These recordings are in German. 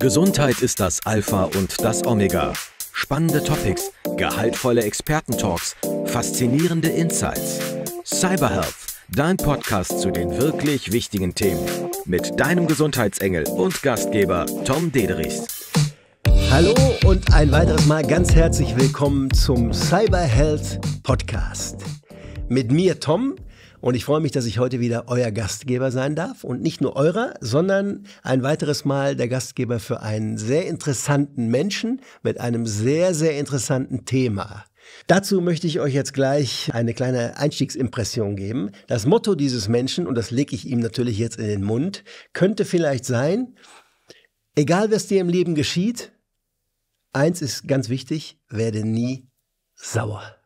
Gesundheit ist das Alpha und das Omega. Spannende Topics, gehaltvolle Expertentalks, faszinierende Insights. Cyberhealth, dein Podcast zu den wirklich wichtigen Themen. Mit deinem Gesundheitsengel und Gastgeber Tom Dederichs. Hallo und ein weiteres Mal ganz herzlich willkommen zum Cyberhealth Podcast. Mit mir Tom, und ich freue mich, dass ich heute wieder euer Gastgeber sein darf. Und nicht nur eurer, sondern ein weiteres Mal der Gastgeber für einen sehr interessanten Menschen mit einem sehr, sehr interessanten Thema. Dazu möchte ich euch jetzt gleich eine kleine Einstiegsimpression geben. Das Motto dieses Menschen, und das lege ich ihm natürlich jetzt in den Mund, könnte vielleicht sein, egal was dir im Leben geschieht, eins ist ganz wichtig, werde nie sauer.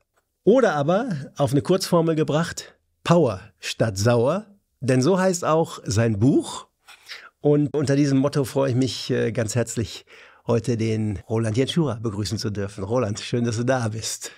Oder aber auf eine Kurzformel gebracht, Power statt sauer, denn so heißt auch sein Buch. Und unter diesem Motto freue ich mich äh, ganz herzlich, heute den Roland Jenschura begrüßen zu dürfen. Roland, schön, dass du da bist.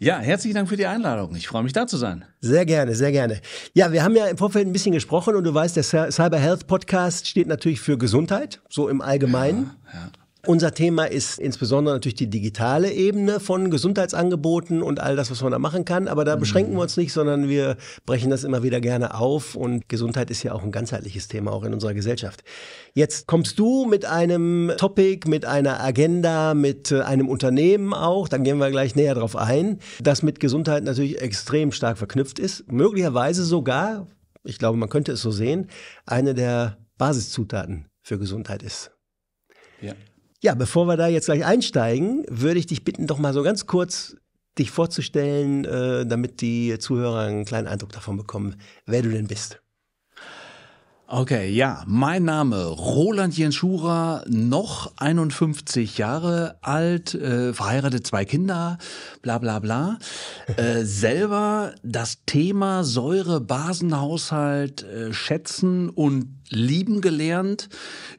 Ja, herzlichen Dank für die Einladung. Ich freue mich, da zu sein. Sehr gerne, sehr gerne. Ja, wir haben ja im Vorfeld ein bisschen gesprochen und du weißt, der Cyber Health Podcast steht natürlich für Gesundheit, so im Allgemeinen. Ja, ja. Unser Thema ist insbesondere natürlich die digitale Ebene von Gesundheitsangeboten und all das, was man da machen kann. Aber da mhm. beschränken wir uns nicht, sondern wir brechen das immer wieder gerne auf. Und Gesundheit ist ja auch ein ganzheitliches Thema, auch in unserer Gesellschaft. Jetzt kommst du mit einem Topic, mit einer Agenda, mit äh, einem Unternehmen auch. Dann gehen wir gleich näher drauf ein, das mit Gesundheit natürlich extrem stark verknüpft ist. Möglicherweise sogar, ich glaube, man könnte es so sehen, eine der Basiszutaten für Gesundheit ist. Ja. Ja, bevor wir da jetzt gleich einsteigen, würde ich dich bitten, doch mal so ganz kurz dich vorzustellen, äh, damit die Zuhörer einen kleinen Eindruck davon bekommen, wer du denn bist. Okay, ja, mein Name Roland Jens Schurer, noch 51 Jahre alt, äh, verheiratet, zwei Kinder, bla bla bla. Äh, selber das Thema Säure-Basenhaushalt äh, schätzen und lieben gelernt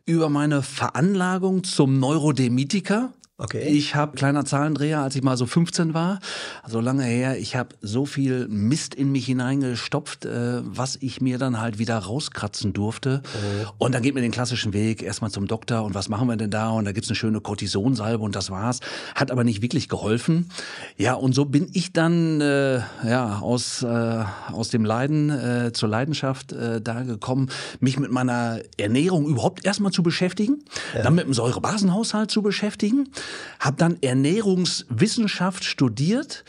über meine Veranlagung zum Neurodemitiker. Okay. Ich habe kleiner Zahlendreher, als ich mal so 15 war, so lange her. Ich habe so viel Mist in mich hineingestopft, äh, was ich mir dann halt wieder rauskratzen durfte. Okay. Mhm. Und dann geht mir den klassischen Weg erstmal zum Doktor und was machen wir denn da? Und da gibt's eine schöne Kortisonsalbe und das war's. Hat aber nicht wirklich geholfen. Ja, und so bin ich dann äh, ja aus äh, aus dem Leiden äh, zur Leidenschaft äh, da gekommen, mich mit meiner Ernährung überhaupt erstmal zu beschäftigen, ja. dann mit dem Säurebasenhaushalt zu beschäftigen habe dann Ernährungswissenschaft studiert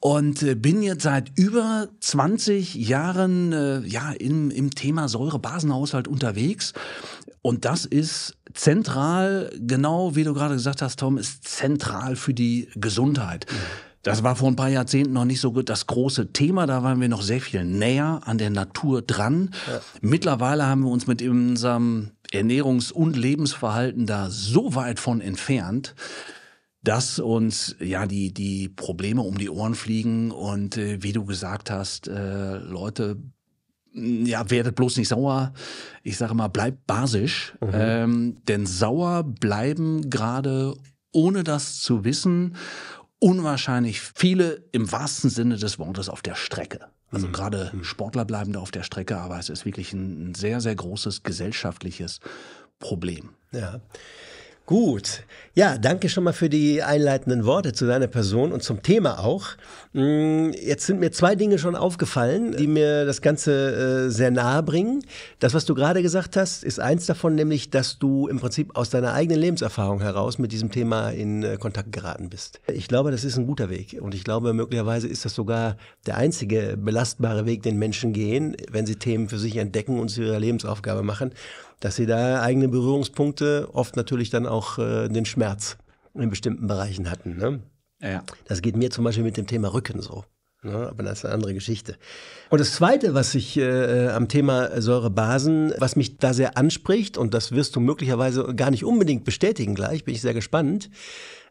und äh, bin jetzt seit über 20 Jahren äh, ja im, im Thema Säurebasenhaushalt unterwegs. Und das ist zentral, genau wie du gerade gesagt hast, Tom, ist zentral für die Gesundheit. Das war vor ein paar Jahrzehnten noch nicht so gut das große Thema. Da waren wir noch sehr viel näher an der Natur dran. Ja. Mittlerweile haben wir uns mit unserem Ernährungs- und Lebensverhalten da so weit von entfernt, dass uns ja die, die Probleme um die Ohren fliegen und äh, wie du gesagt hast, äh, Leute, mm, ja, werdet bloß nicht sauer. Ich sage mal, bleibt basisch, mhm. ähm, denn sauer bleiben gerade ohne das zu wissen unwahrscheinlich viele im wahrsten Sinne des Wortes auf der Strecke. Also mhm. gerade mhm. Sportler bleiben da auf der Strecke, aber es ist wirklich ein sehr, sehr großes gesellschaftliches Problem. Ja. Gut, ja, danke schon mal für die einleitenden Worte zu deiner Person und zum Thema auch. Mm, jetzt sind mir zwei Dinge schon aufgefallen, die mir das Ganze äh, sehr nahe bringen. Das, was du gerade gesagt hast, ist eins davon, nämlich, dass du im Prinzip aus deiner eigenen Lebenserfahrung heraus mit diesem Thema in äh, Kontakt geraten bist. Ich glaube, das ist ein guter Weg und ich glaube, möglicherweise ist das sogar der einzige belastbare Weg, den Menschen gehen, wenn sie Themen für sich entdecken und zu ihrer Lebensaufgabe machen, dass sie da eigene Berührungspunkte, oft natürlich dann auch äh, den Schmerz Schmerz in bestimmten Bereichen hatten. Ne? Ja. Das geht mir zum Beispiel mit dem Thema Rücken so. Ne? Aber das ist eine andere Geschichte. Und das Zweite, was ich äh, am Thema Säurebasen, was mich da sehr anspricht, und das wirst du möglicherweise gar nicht unbedingt bestätigen gleich, bin ich sehr gespannt.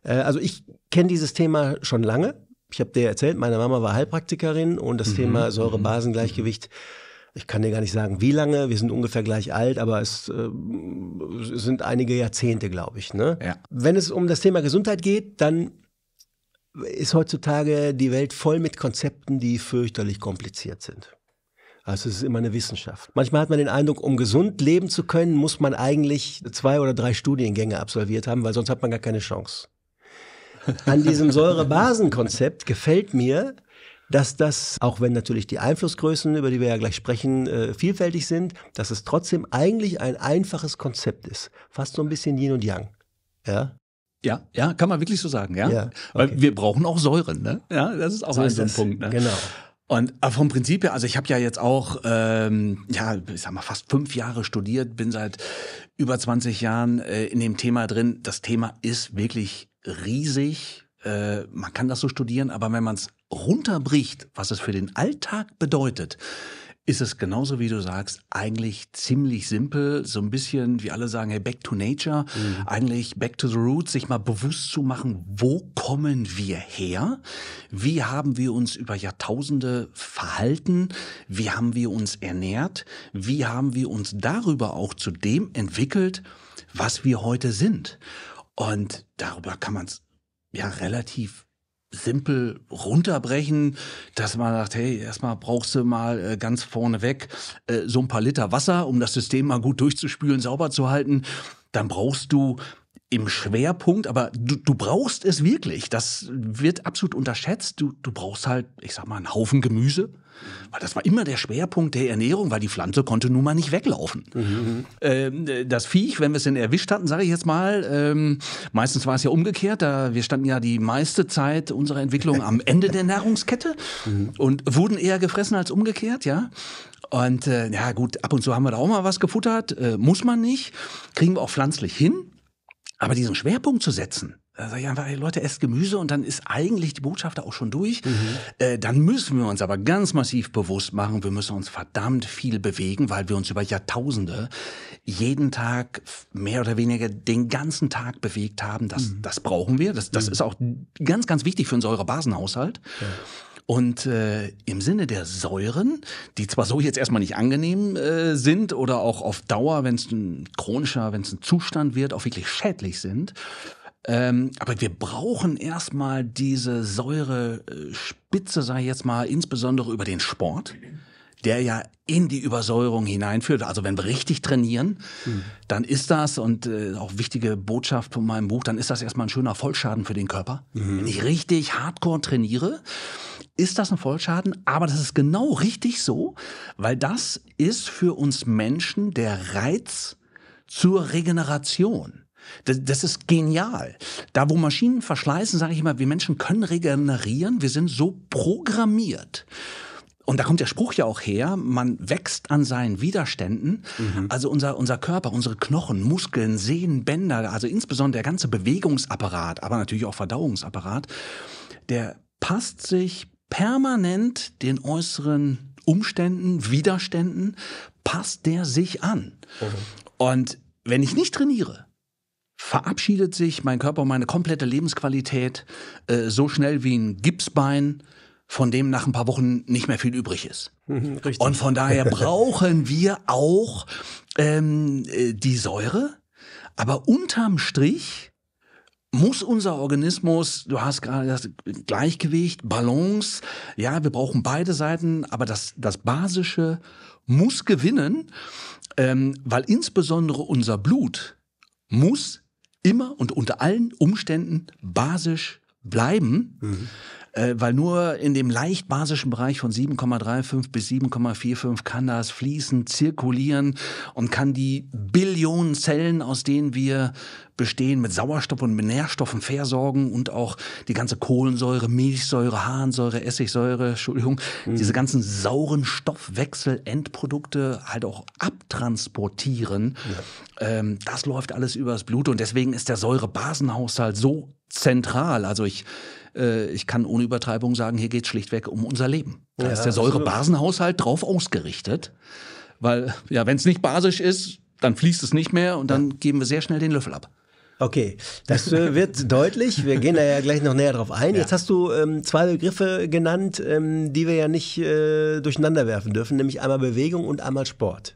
Äh, also ich kenne dieses Thema schon lange. Ich habe dir erzählt, meine Mama war Heilpraktikerin und das mhm. Thema mhm. Säurebasengleichgewicht. mhm ich kann dir gar nicht sagen, wie lange, wir sind ungefähr gleich alt, aber es äh, sind einige Jahrzehnte, glaube ich. Ne? Ja. Wenn es um das Thema Gesundheit geht, dann ist heutzutage die Welt voll mit Konzepten, die fürchterlich kompliziert sind. Also es ist immer eine Wissenschaft. Manchmal hat man den Eindruck, um gesund leben zu können, muss man eigentlich zwei oder drei Studiengänge absolviert haben, weil sonst hat man gar keine Chance. An diesem Säurebasenkonzept gefällt mir, dass das, auch wenn natürlich die Einflussgrößen, über die wir ja gleich sprechen, äh, vielfältig sind, dass es trotzdem eigentlich ein einfaches Konzept ist. Fast so ein bisschen Yin und Yang. Ja? Ja, ja, kann man wirklich so sagen, ja. ja okay. Weil wir brauchen auch Säuren, ne? Ja, das ist auch so ein, ist so ein Punkt. Ne? Genau. Und äh, vom Prinzip her, also ich habe ja jetzt auch, ähm, ja, ich sag mal, fast fünf Jahre studiert, bin seit über 20 Jahren äh, in dem Thema drin. Das Thema ist wirklich riesig. Äh, man kann das so studieren, aber wenn man es runterbricht, was es für den Alltag bedeutet, ist es genauso wie du sagst, eigentlich ziemlich simpel, so ein bisschen, wie alle sagen, hey, back to nature, mhm. eigentlich back to the roots, sich mal bewusst zu machen, wo kommen wir her? Wie haben wir uns über Jahrtausende verhalten? Wie haben wir uns ernährt? Wie haben wir uns darüber auch zu dem entwickelt, was wir heute sind? Und darüber kann man es ja relativ simpel runterbrechen, dass man sagt, hey, erstmal brauchst du mal äh, ganz vorneweg äh, so ein paar Liter Wasser, um das System mal gut durchzuspülen, sauber zu halten. Dann brauchst du im Schwerpunkt, aber du, du brauchst es wirklich. Das wird absolut unterschätzt. Du, du brauchst halt, ich sag mal, einen Haufen Gemüse. Weil das war immer der Schwerpunkt der Ernährung, weil die Pflanze konnte nun mal nicht weglaufen. Mhm. Ähm, das Viech, wenn wir es denn erwischt hatten, sage ich jetzt mal, ähm, meistens war es ja umgekehrt. Da, wir standen ja die meiste Zeit unserer Entwicklung am Ende der Nahrungskette mhm. und wurden eher gefressen als umgekehrt, ja. Und äh, ja gut, ab und zu haben wir da auch mal was gefuttert, äh, muss man nicht, kriegen wir auch pflanzlich hin. Aber diesen Schwerpunkt zu setzen, da sage ich einfach, hey Leute, esst Gemüse und dann ist eigentlich die Botschaft auch schon durch. Mhm. Äh, dann müssen wir uns aber ganz massiv bewusst machen, wir müssen uns verdammt viel bewegen, weil wir uns über Jahrtausende jeden Tag mehr oder weniger den ganzen Tag bewegt haben. Das, mhm. das brauchen wir. Das, das mhm. ist auch ganz, ganz wichtig für unseren Säurebasenhaushalt. Ja. Und äh, im Sinne der Säuren, die zwar so jetzt erstmal nicht angenehm äh, sind oder auch auf Dauer, wenn es ein chronischer, wenn es ein Zustand wird, auch wirklich schädlich sind, ähm, aber wir brauchen erstmal diese Säurespitze, äh, sage ich jetzt mal, insbesondere über den Sport, der ja in die Übersäuerung hineinführt. Also wenn wir richtig trainieren, mhm. dann ist das, und äh, auch wichtige Botschaft von meinem Buch, dann ist das erstmal ein schöner Vollschaden für den Körper. Mhm. Wenn ich richtig hardcore trainiere, ist das ein Vollschaden, aber das ist genau richtig so, weil das ist für uns Menschen der Reiz zur Regeneration. Das, das, ist genial. Da, wo Maschinen verschleißen, sage ich immer, wir Menschen können regenerieren, wir sind so programmiert. Und da kommt der Spruch ja auch her, man wächst an seinen Widerständen. Mhm. Also unser, unser Körper, unsere Knochen, Muskeln, Sehnen, Bänder, also insbesondere der ganze Bewegungsapparat, aber natürlich auch Verdauungsapparat, der passt sich permanent den äußeren Umständen, Widerständen, passt der sich an. Mhm. Und wenn ich nicht trainiere, verabschiedet sich mein Körper und meine komplette Lebensqualität äh, so schnell wie ein Gipsbein, von dem nach ein paar Wochen nicht mehr viel übrig ist. Mhm, richtig. Und von daher brauchen wir auch ähm, äh, die Säure, aber unterm Strich muss unser Organismus, du hast gerade das Gleichgewicht, Balance, ja, wir brauchen beide Seiten, aber das, das Basische muss gewinnen, ähm, weil insbesondere unser Blut muss immer und unter allen Umständen basisch bleiben, mhm äh, weil nur in dem leicht basischen Bereich von 7,35 bis 7,45 kann das fließen, zirkulieren und kann die Billionen Zellen, aus denen wir bestehen, mit Sauerstoff und mit Nährstoffen versorgen und auch die ganze Kohlensäure, Milchsäure, Harnsäure, Essigsäure, Entschuldigung, mhm. diese ganzen sauren Stoffwechselendprodukte halt auch abtransportieren. Ja. Ähm, das läuft alles übers Blut und deswegen ist der Säurebasenhaushalt so zentral. Also ich äh, ich kann ohne Übertreibung sagen, hier geht es schlichtweg um unser Leben. Da ja, ist der Säurebasenhaushalt drauf ausgerichtet. Weil, ja, wenn es nicht basisch ist, dann fließt es nicht mehr und dann ja. geben wir sehr schnell den Löffel ab. Okay, das äh, wird deutlich. Wir gehen da ja gleich noch näher drauf ein. Ja. Jetzt hast du ähm, zwei Begriffe genannt, ähm, die wir ja nicht äh, durcheinander werfen dürfen, nämlich einmal Bewegung und einmal Sport.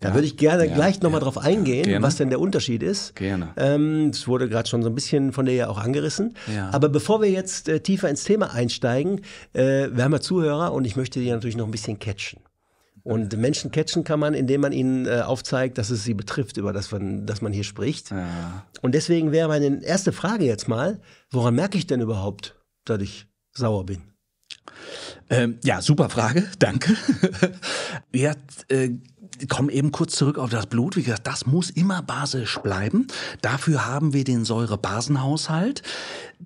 Da würde ich gerne ja, gleich nochmal ja, drauf eingehen, gerne. was denn der Unterschied ist. Gerne. Ähm, das wurde gerade schon so ein bisschen von dir ja auch angerissen. Ja. Aber bevor wir jetzt äh, tiefer ins Thema einsteigen, äh, wir haben ja Zuhörer und ich möchte die natürlich noch ein bisschen catchen. Und Menschen catchen kann man, indem man ihnen äh, aufzeigt, dass es sie betrifft, über das man, das man hier spricht. Ja. Und deswegen wäre meine erste Frage jetzt mal, woran merke ich denn überhaupt, dass ich sauer bin? Ähm, ja, super Frage, danke. ja, äh, komme eben kurz zurück auf das Blut. Wie gesagt, das muss immer basisch bleiben. Dafür haben wir den Säurebasenhaushalt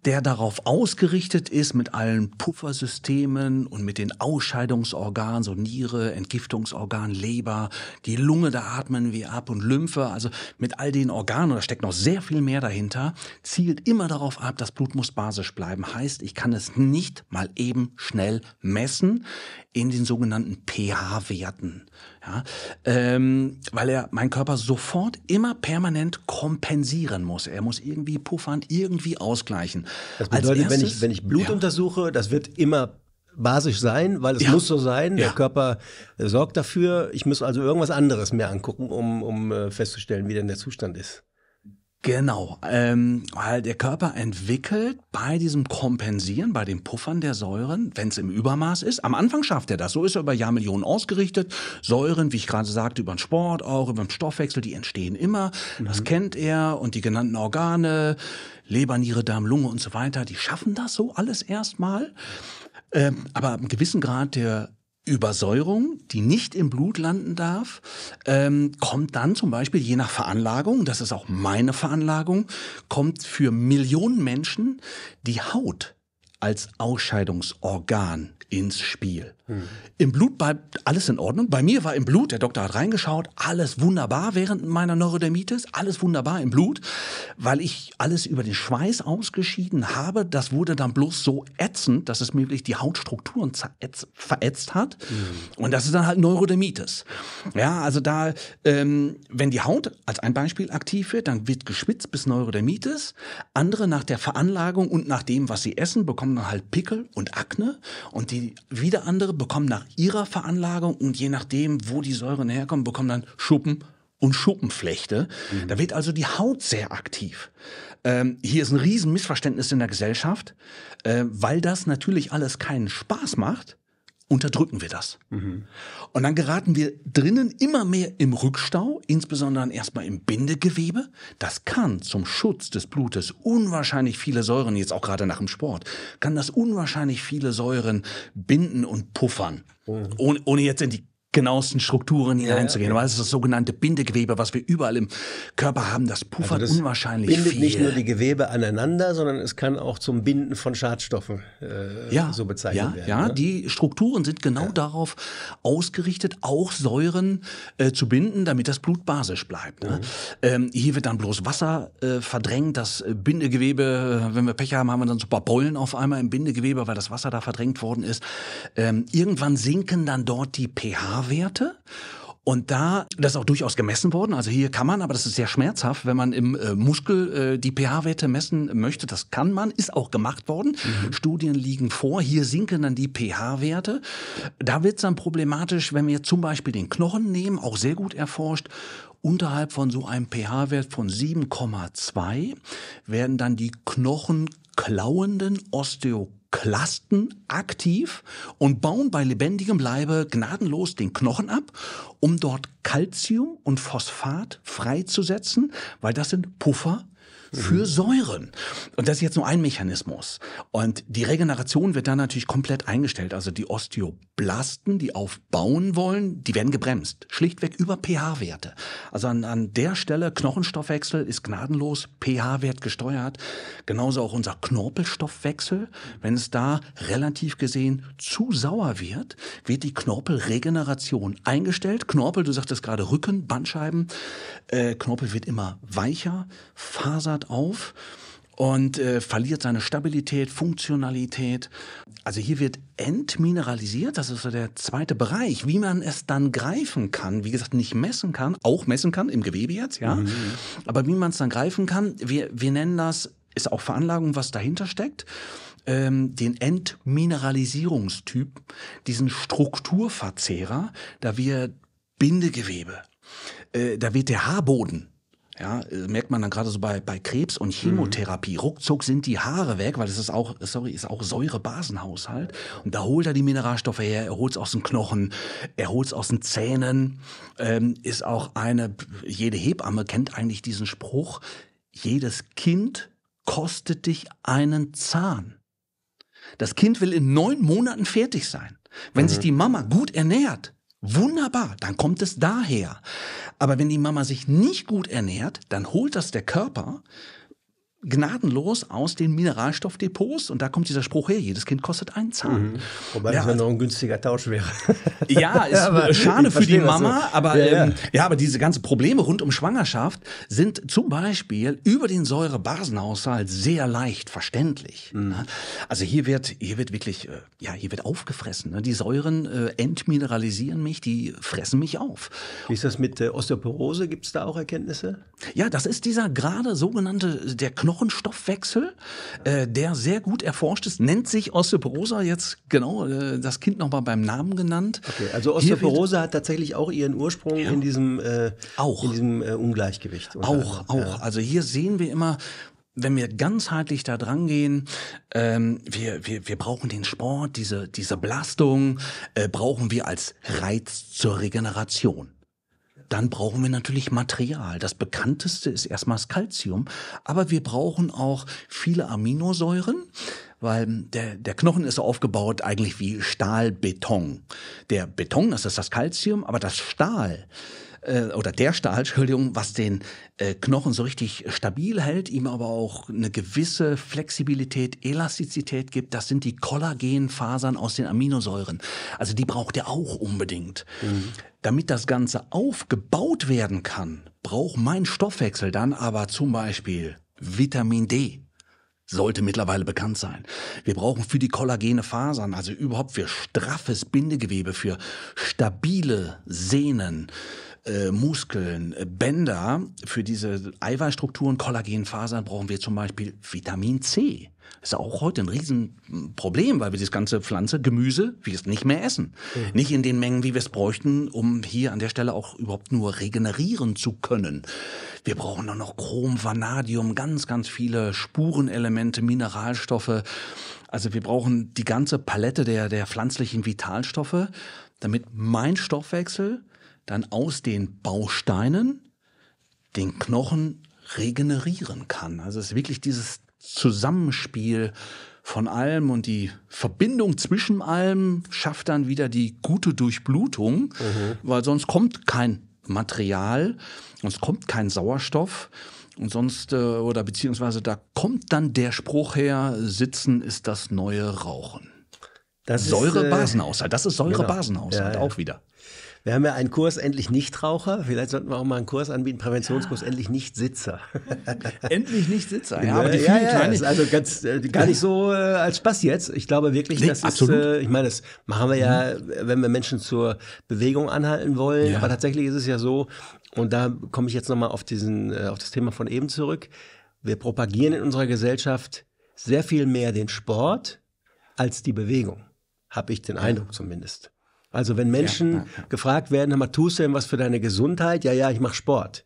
der darauf ausgerichtet ist, mit allen Puffersystemen und mit den Ausscheidungsorganen, so Niere, Entgiftungsorgan, Leber, die Lunge, da atmen wir ab und Lymphe, also mit all den Organen, da steckt noch sehr viel mehr dahinter, zielt immer darauf ab, das Blut muss basisch bleiben. Heißt, ich kann es nicht mal eben schnell messen in den sogenannten pH-Werten. Ja, ähm, weil er mein Körper sofort immer permanent kompensieren muss. Er muss irgendwie puffern, irgendwie ausgleichen. Das bedeutet, erstes, wenn, ich, wenn ich Blut ja. untersuche, das wird immer basisch sein, weil es ja. muss so sein. Ja. Der Körper äh, sorgt dafür. Ich muss also irgendwas anderes mir angucken, um, um äh, festzustellen, wie denn der Zustand ist. Genau, ähm, weil der Körper entwickelt bei diesem Kompensieren, bei dem Puffern der Säuren, wenn es im Übermaß ist. Am Anfang schafft er das. So ist er über Jahrmillionen ausgerichtet. Säuren, wie ich gerade sagte, über den Sport auch, über den Stoffwechsel, die entstehen immer. Mhm. Das kennt er und die genannten Organe, Leber, Niere, Darm, Lunge und so weiter, die schaffen das so alles erstmal. Ähm, aber ab einem gewissen Grad der Übersäuerung, die nicht im Blut landen darf, ähm, kommt dann zum Beispiel je nach Veranlagung, das ist auch meine Veranlagung, kommt für Millionen Menschen die Haut als Ausscheidungsorgan ins Spiel. Mhm. Im Blut war alles in Ordnung. Bei mir war im Blut, der Doktor hat reingeschaut, alles wunderbar während meiner Neurodermitis, alles wunderbar im Blut, weil ich alles über den Schweiß ausgeschieden habe. Das wurde dann bloß so ätzend, dass es mir wirklich die Hautstrukturen verätzt hat. Mhm. Und das ist dann halt Neurodermitis. Ja, also da, ähm, wenn die Haut als ein Beispiel aktiv wird, dann wird geschwitzt bis Neurodermitis. Andere nach der Veranlagung und nach dem, was sie essen, bekommen dann halt Pickel und Akne. Und die wieder andere bekommen nach ihrer Veranlagung und je nachdem, wo die Säuren herkommen, bekommen dann Schuppen und Schuppenflechte. Mhm. Da wird also die Haut sehr aktiv. Ähm, hier ist ein Riesenmissverständnis in der Gesellschaft, äh, weil das natürlich alles keinen Spaß macht unterdrücken wir das. Mhm. Und dann geraten wir drinnen immer mehr im Rückstau, insbesondere erstmal im Bindegewebe. Das kann zum Schutz des Blutes unwahrscheinlich viele Säuren, jetzt auch gerade nach dem Sport, kann das unwahrscheinlich viele Säuren binden und puffern. Mhm. Ohne, ohne jetzt in die genauesten Strukturen hineinzugehen. Ja, ja. ist das sogenannte Bindegewebe, was wir überall im Körper haben, das puffert also das unwahrscheinlich bindet viel. nicht nur die Gewebe aneinander, sondern es kann auch zum Binden von Schadstoffen äh, ja, so bezeichnet ja, werden. Ja, ne? die Strukturen sind genau darauf ausgerichtet, auch Säuren äh, zu binden, damit das Blut basisch bleibt. Ne? Mhm. Ähm, hier wird dann bloß Wasser äh, verdrängt, das äh, Bindegewebe, äh, wenn wir Pech haben, haben wir dann so ein paar Beulen auf einmal im Bindegewebe, weil das Wasser da verdrängt worden ist. Ähm, irgendwann sinken dann dort die pH ph Und da, das ist auch durchaus gemessen worden. Also hier kann man, aber das ist sehr schmerzhaft, wenn man im äh, Muskel äh, die pH-Werte messen möchte. Das kann man, ist auch gemacht worden. Mhm. Studien liegen vor. Hier sinken dann die pH-Werte. Da wird es dann problematisch, wenn wir zum Beispiel den Knochen nehmen, auch sehr gut erforscht. Unterhalb von so einem pH-Wert von 7,2 werden dann die Knochen klauenden Osteoklastikern Klasten aktiv und bauen bei lebendigem Leibe gnadenlos den Knochen ab, um dort Calcium und Phosphat freizusetzen, weil das sind Puffer für mhm. Säuren. Und das ist jetzt nur ein Mechanismus. Und die Regeneration wird dann natürlich komplett eingestellt. Also die Osteoblasten, die aufbauen wollen, die werden gebremst. Schlichtweg über pH-Werte. Also an, an der Stelle, Knochenstoffwechsel ist gnadenlos pH-Wert gesteuert. Genauso auch unser Knorpelstoffwechsel. Wenn es da relativ gesehen zu sauer wird, wird die Knorpelregeneration eingestellt. Knorpel, du sagtest gerade Rücken, Bandscheiben. Äh, Knorpel wird immer weicher, fasert auf und äh, verliert seine Stabilität, Funktionalität. Also hier wird entmineralisiert, das ist so der zweite Bereich, wie man es dann greifen kann. Wie gesagt, nicht messen kann, auch messen kann, im Gewebe jetzt, ja. Mhm. Aber wie man es dann greifen kann, wir, wir nennen das, ist auch Veranlagung, was dahinter steckt ähm, den Entmineralisierungstyp, diesen Strukturverzehrer, da wir Bindegewebe, äh, da wird der Haarboden ja, äh, merkt man dann gerade so bei, bei Krebs und Chemotherapie. Mhm. Ruckzuck sind die Haare weg, weil es ist auch, sorry, ist auch Säurebasenhaushalt. Und da holt er die Mineralstoffe her, er holt es aus den Knochen, er holt es aus den Zähnen. Ähm, ist auch eine, jede Hebamme kennt eigentlich diesen Spruch, jedes Kind kostet dich einen Zahn. Das Kind will in neun Monaten fertig sein. Wenn mhm. sich die Mama gut ernährt, Wunderbar, dann kommt es daher. Aber wenn die Mama sich nicht gut ernährt, dann holt das der Körper gnadenlos aus den Mineralstoffdepots und da kommt dieser Spruch her, jedes Kind kostet einen Zahn. Mhm. Wobei ja, das ja noch ein günstiger Tausch wäre. Ja, ist aber schade für die Mama, so. aber ja, ja. Ähm, ja, aber diese ganzen Probleme rund um Schwangerschaft sind zum Beispiel über den Säurebasenhaushalt sehr leicht verständlich. Mhm. Ne? Also hier wird hier wird wirklich äh, ja, hier wird aufgefressen, ne? die Säuren äh, entmineralisieren mich, die fressen mich auf. Wie ist das mit äh, Osteoporose? Gibt es da auch Erkenntnisse? Ja, das ist dieser gerade sogenannte der Knochen Knochenstoffwechsel, äh, der sehr gut erforscht ist, nennt sich Osteoporose, jetzt genau äh, das Kind nochmal beim Namen genannt. Okay, also Osteoporose hat tatsächlich auch ihren Ursprung ja. in diesem, äh, auch. In diesem äh, Ungleichgewicht. Auch, auch. Ja. Also hier sehen wir immer, wenn wir ganzheitlich da dran gehen, ähm, wir, wir, wir brauchen den Sport, diese, diese Belastung, äh, brauchen wir als Reiz zur Regeneration dann brauchen wir natürlich Material. Das bekannteste ist erstmal das Calcium, aber wir brauchen auch viele Aminosäuren, weil der, der Knochen ist aufgebaut eigentlich wie Stahlbeton. Der Beton, das ist das Calcium, aber das Stahl, äh, oder der Stahl, Entschuldigung, was den äh, Knochen so richtig stabil hält, ihm aber auch eine gewisse Flexibilität, Elastizität gibt, das sind die Kollagenfasern aus den Aminosäuren. Also die braucht er auch unbedingt. Mhm. Damit das Ganze aufgebaut werden kann, braucht mein Stoffwechsel dann aber zum Beispiel Vitamin D sollte mittlerweile bekannt sein. Wir brauchen für die kollagene Fasern, also überhaupt für straffes Bindegewebe, für stabile Sehnen, äh, Muskeln, äh, Bänder, für diese Eiweißstrukturen, Kollagenfasern brauchen wir zum Beispiel Vitamin C. Ist ja auch heute ein Riesenproblem, weil wir das ganze Pflanze, Gemüse, wir es nicht mehr essen. Mhm. Nicht in den Mengen, wie wir es bräuchten, um hier an der Stelle auch überhaupt nur regenerieren zu können. Wir brauchen dann noch Chrom, Vanadium, ganz, ganz viele Spurenelemente, Mineralstoffe. Also wir brauchen die ganze Palette der, der pflanzlichen Vitalstoffe, damit mein Stoffwechsel dann aus den Bausteinen den Knochen regenerieren kann. Also es ist wirklich dieses Zusammenspiel von allem und die Verbindung zwischen allem schafft dann wieder die gute Durchblutung, mhm. weil sonst kommt kein Material, sonst kommt kein Sauerstoff und sonst äh, oder beziehungsweise da kommt dann der Spruch her, sitzen ist das neue Rauchen. Das äh, Säure-Basenhaushalt, das ist genau. Säure-Basenhaushalt genau. ja, ja. auch wieder. Wir haben ja einen Kurs endlich Nichtraucher. Vielleicht sollten wir auch mal einen Kurs anbieten, Präventionskurs ja. endlich Nichtsitzer. endlich Nichtsitzer, ja. aber die ja, ja, kleine... also ganz, äh, gar nicht so äh, als Spaß jetzt. Ich glaube wirklich, nee, das absolut. ist, äh, ich meine, das machen wir ja, mhm. wenn wir Menschen zur Bewegung anhalten wollen. Aber tatsächlich ist es ja so, und da komme ich jetzt nochmal auf diesen, äh, auf das Thema von eben zurück. Wir propagieren in unserer Gesellschaft sehr viel mehr den Sport als die Bewegung. Habe ich den Eindruck zumindest. Also wenn Menschen ja, ja, gefragt werden, hör mal, tust du denn was für deine Gesundheit? Ja, ja, ich mache Sport.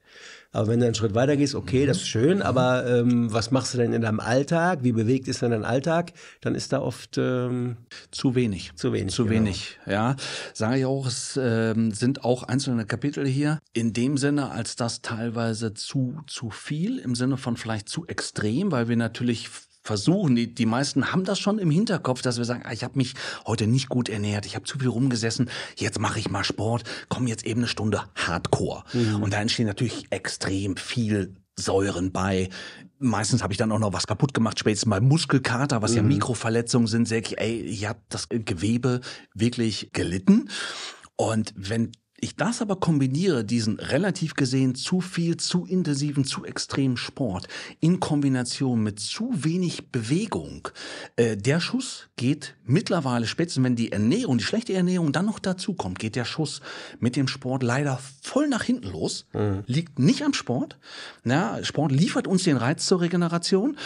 Aber wenn du einen Schritt weiter gehst, okay, das ist mhm. schön, aber mhm. ähm, was machst du denn in deinem Alltag? Wie bewegt ist denn dein Alltag? Dann ist da oft ähm, zu wenig. Zu wenig. Zu genau. wenig, ja. Sage ich auch, es ähm, sind auch einzelne Kapitel hier, in dem Sinne, als das teilweise zu, zu viel, im Sinne von vielleicht zu extrem, weil wir natürlich versuchen. Die, die meisten haben das schon im Hinterkopf, dass wir sagen, ah, ich habe mich heute nicht gut ernährt, ich habe zu viel rumgesessen, jetzt mache ich mal Sport, komm jetzt eben eine Stunde Hardcore. Mhm. Und da entstehen natürlich extrem viel Säuren bei. Meistens habe ich dann auch noch was kaputt gemacht, spätestens bei Muskelkater, was mhm. ja Mikroverletzungen sind, sage ich, ey, ich habe das Gewebe wirklich gelitten. Und wenn ich das aber kombiniere, diesen relativ gesehen zu viel, zu intensiven, zu extremen Sport in Kombination mit zu wenig Bewegung, äh, der Schuss geht mittlerweile spätestens, wenn die Ernährung, die schlechte Ernährung dann noch dazu kommt, geht der Schuss mit dem Sport leider voll nach hinten los. Mhm. Liegt nicht am Sport. Ja, Sport liefert uns den Reiz zur Regeneration,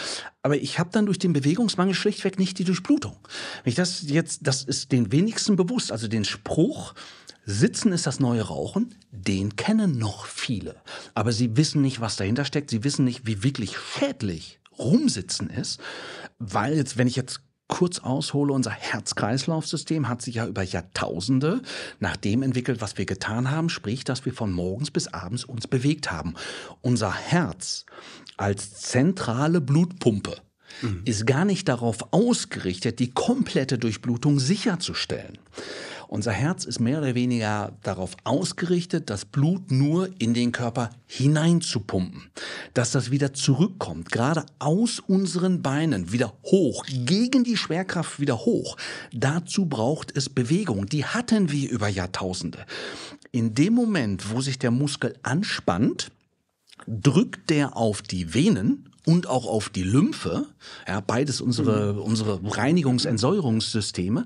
aber ich habe dann durch den Bewegungsmangel schlichtweg nicht die Durchblutung. Wenn ich das jetzt, das ist den wenigsten bewusst. Also den Spruch, Sitzen ist das neue Rauchen, den kennen noch viele. Aber sie wissen nicht, was dahinter steckt. Sie wissen nicht, wie wirklich schädlich Rumsitzen ist. Weil jetzt, wenn ich jetzt kurz aushole, unser Herz-Kreislauf-System hat sich ja über Jahrtausende nach dem entwickelt, was wir getan haben, sprich, dass wir von morgens bis abends uns bewegt haben. Unser Herz als zentrale Blutpumpe mhm. ist gar nicht darauf ausgerichtet, die komplette Durchblutung sicherzustellen. Unser Herz ist mehr oder weniger darauf ausgerichtet, das Blut nur in den Körper hineinzupumpen, dass das wieder zurückkommt, gerade aus unseren Beinen wieder hoch, gegen die Schwerkraft wieder hoch. Dazu braucht es Bewegung. Die hatten wir über Jahrtausende. In dem Moment, wo sich der Muskel anspannt, drückt der auf die Venen und auch auf die Lymphe, ja, beides unsere, mhm. unsere Reinigungs- Entsäuerungssysteme,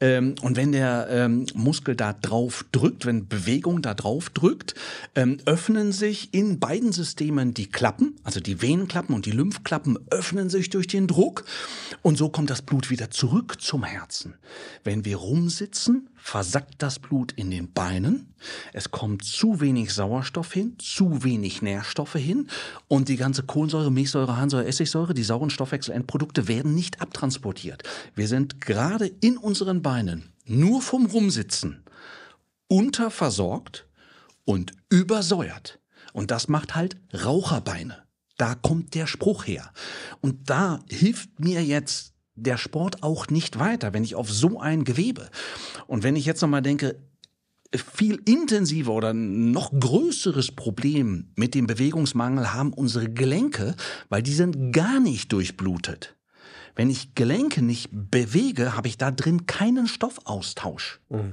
ähm, und wenn der ähm, Muskel da drauf drückt, wenn Bewegung da drauf drückt, ähm, öffnen sich in beiden Systemen die Klappen, also die Venenklappen und die Lymphklappen öffnen sich durch den Druck und so kommt das Blut wieder zurück zum Herzen. Wenn wir rumsitzen, versackt das Blut in den Beinen, es kommt zu wenig Sauerstoff hin, zu wenig Nährstoffe hin und die ganze Kohlensäure, Milchsäure, Harnsäure, Essigsäure, die sauren Stoffwechselendprodukte werden nicht abtransportiert. Wir sind gerade in unseren Beinen Beinen, nur vom Rumsitzen, unterversorgt und übersäuert. Und das macht halt Raucherbeine. Da kommt der Spruch her. Und da hilft mir jetzt der Sport auch nicht weiter, wenn ich auf so ein Gewebe. Und wenn ich jetzt nochmal denke, viel intensiver oder noch größeres Problem mit dem Bewegungsmangel haben unsere Gelenke, weil die sind gar nicht durchblutet. Wenn ich Gelenke nicht bewege, habe ich da drin keinen Stoffaustausch. Mhm.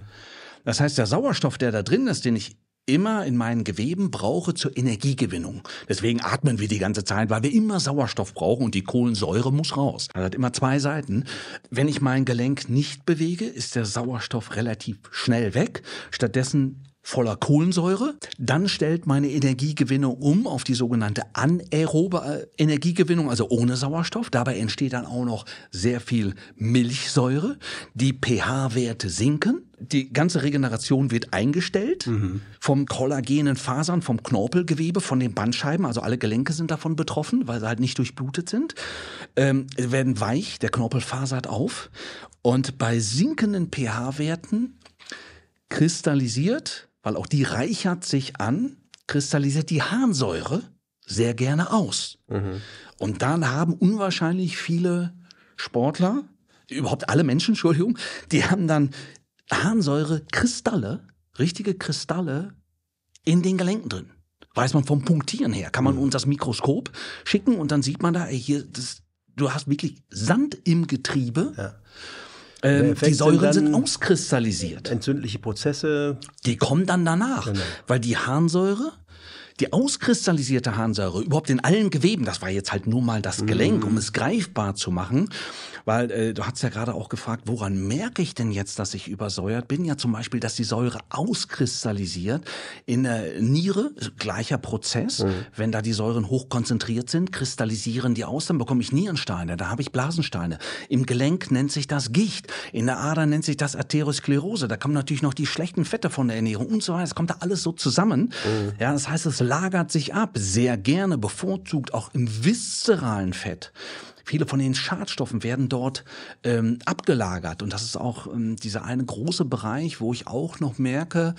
Das heißt, der Sauerstoff, der da drin ist, den ich immer in meinen Geweben brauche zur Energiegewinnung. Deswegen atmen wir die ganze Zeit, weil wir immer Sauerstoff brauchen und die Kohlensäure muss raus. Das hat immer zwei Seiten. Wenn ich mein Gelenk nicht bewege, ist der Sauerstoff relativ schnell weg. Stattdessen voller Kohlensäure. Dann stellt meine Energiegewinnung um auf die sogenannte anaerobe äh, Energiegewinnung, also ohne Sauerstoff. Dabei entsteht dann auch noch sehr viel Milchsäure. Die pH-Werte sinken. Die ganze Regeneration wird eingestellt mhm. vom kollagenen Fasern, vom Knorpelgewebe, von den Bandscheiben. Also alle Gelenke sind davon betroffen, weil sie halt nicht durchblutet sind. Ähm, werden weich, der Knorpel fasert auf. Und bei sinkenden pH-Werten kristallisiert weil auch die reichert sich an, kristallisiert die Harnsäure sehr gerne aus. Mhm. Und dann haben unwahrscheinlich viele Sportler, überhaupt alle Menschen, Entschuldigung, die haben dann Harnsäure-Kristalle, richtige Kristalle in den Gelenken drin. Weiß man vom Punktieren her. Kann man mhm. uns das Mikroskop schicken und dann sieht man da, ey, hier, das, du hast wirklich Sand im Getriebe. Ja. Ähm, die Säuren sind, sind, auskristallisiert. Entzündliche Prozesse. Die kommen dann danach, genau. weil die Harnsäure die auskristallisierte Harnsäure überhaupt in allen Geweben, das war jetzt halt nur mal das Gelenk, mhm. um es greifbar zu machen, weil äh, du hast ja gerade auch gefragt, woran merke ich denn jetzt, dass ich übersäuert bin? Ja zum Beispiel, dass die Säure auskristallisiert in der Niere, gleicher Prozess, mhm. wenn da die Säuren hochkonzentriert sind, kristallisieren die aus, dann bekomme ich Nierensteine, da habe ich Blasensteine. Im Gelenk nennt sich das Gicht, in der Ader nennt sich das Arteriosklerose, da kommen natürlich noch die schlechten Fette von der Ernährung und so weiter, es kommt da alles so zusammen. Mhm. Ja, das heißt, es lagert sich ab, sehr gerne, bevorzugt auch im viszeralen Fett. Viele von den Schadstoffen werden dort ähm, abgelagert. Und das ist auch ähm, dieser eine große Bereich, wo ich auch noch merke,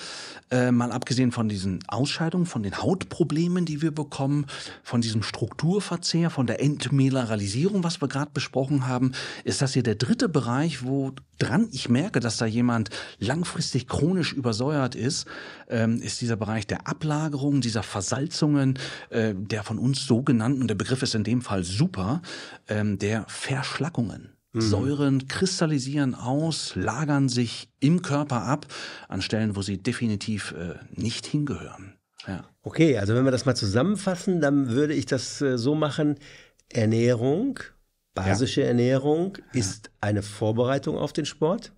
äh, mal abgesehen von diesen Ausscheidungen, von den Hautproblemen, die wir bekommen, von diesem Strukturverzehr, von der Entmineralisierung, was wir gerade besprochen haben, ist das hier der dritte Bereich, wo dran ich merke, dass da jemand langfristig chronisch übersäuert ist, ähm, ist dieser Bereich der Ablagerung, dieser Versalzungen, äh, der von uns sogenannten, der Begriff ist in dem Fall super, äh, ähm, der Verschlackungen. Mhm. Säuren kristallisieren aus, lagern sich im Körper ab, an Stellen, wo sie definitiv äh, nicht hingehören. Ja. Okay, also wenn wir das mal zusammenfassen, dann würde ich das äh, so machen. Ernährung, basische ja. Ernährung ist ja. eine Vorbereitung auf den Sport.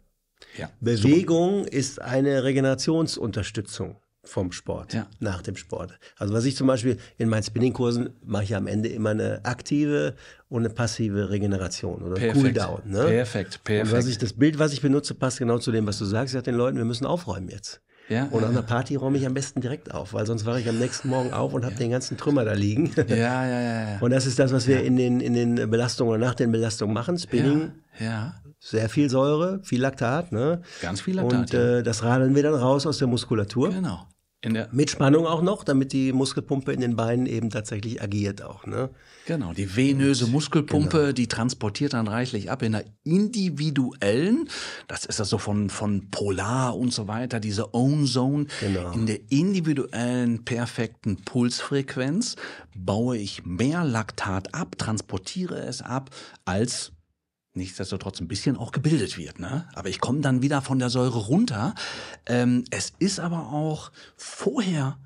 Bewegung Super. ist eine Regenerationsunterstützung vom Sport, ja. nach dem Sport. Also was ich zum Beispiel in meinen Spinningkursen mache ich am Ende immer eine aktive und eine passive Regeneration oder perfekt. Cooldown. Ne? Perfekt, perfekt. Und was ich, das Bild, was ich benutze, passt genau zu dem, was du sagst. Ich sage den Leuten, wir müssen aufräumen jetzt. Ja, und an der Party räume ich am besten direkt auf, weil sonst wache ich am nächsten Morgen auf und habe ja. den ganzen Trümmer da liegen. Ja, ja, ja, ja. Und das ist das, was wir in, den, in den Belastungen oder nach den Belastungen machen. Spinning, ja, sehr viel Säure, viel Laktat. Ne? Ganz viel Laktat. Und äh, das radeln wir dann raus aus der Muskulatur. Genau. In der mit Spannung auch noch, damit die Muskelpumpe in den Beinen eben tatsächlich agiert auch. Ne? Genau, die venöse Muskelpumpe, genau. die transportiert dann reichlich ab in der individuellen, das ist das so von, von Polar und so weiter, diese Own Zone, genau. in der individuellen perfekten Pulsfrequenz baue ich mehr Laktat ab, transportiere es ab, als nichtsdestotrotz ein bisschen auch gebildet wird. Ne? Aber ich komme dann wieder von der Säure runter. Ähm, es ist aber auch vorher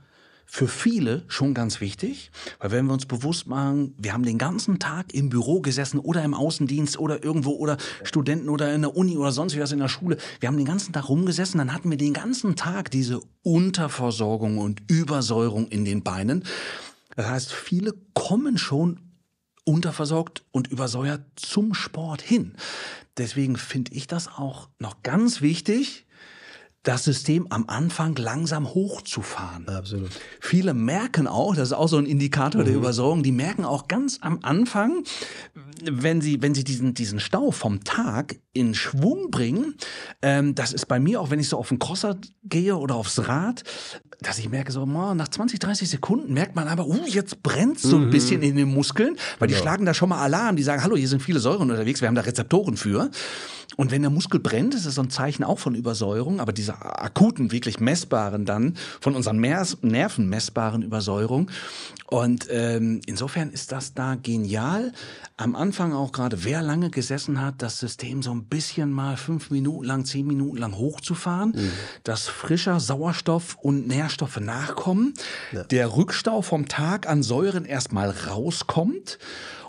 für viele schon ganz wichtig, weil wenn wir uns bewusst machen, wir haben den ganzen Tag im Büro gesessen oder im Außendienst oder irgendwo oder Studenten oder in der Uni oder sonst was in der Schule, wir haben den ganzen Tag rumgesessen, dann hatten wir den ganzen Tag diese Unterversorgung und Übersäuerung in den Beinen. Das heißt, viele kommen schon unterversorgt und übersäuert zum Sport hin. Deswegen finde ich das auch noch ganz wichtig, das System am Anfang langsam hochzufahren. Absolut. Viele merken auch, das ist auch so ein Indikator mhm. der Übersorgung, die merken auch ganz am Anfang, wenn sie, wenn sie diesen, diesen Stau vom Tag in Schwung bringen, ähm, das ist bei mir auch, wenn ich so auf den Crosser gehe oder aufs Rad, dass ich merke, so boah, nach 20, 30 Sekunden merkt man aber, uh, jetzt brennt so ein mhm. bisschen in den Muskeln, weil genau. die schlagen da schon mal Alarm, die sagen, hallo, hier sind viele Säuren unterwegs, wir haben da Rezeptoren für. Und wenn der Muskel brennt, ist das so ein Zeichen auch von Übersäuerung, aber dieser akuten, wirklich messbaren dann, von unseren Mers Nerven messbaren Übersäuerung. Und ähm, insofern ist das da genial am Anfang auch gerade, wer lange gesessen hat, das System so ein bisschen mal fünf Minuten lang, zehn Minuten lang hochzufahren, mhm. dass frischer Sauerstoff und Nährstoffe nachkommen, ja. der Rückstau vom Tag an Säuren erstmal rauskommt.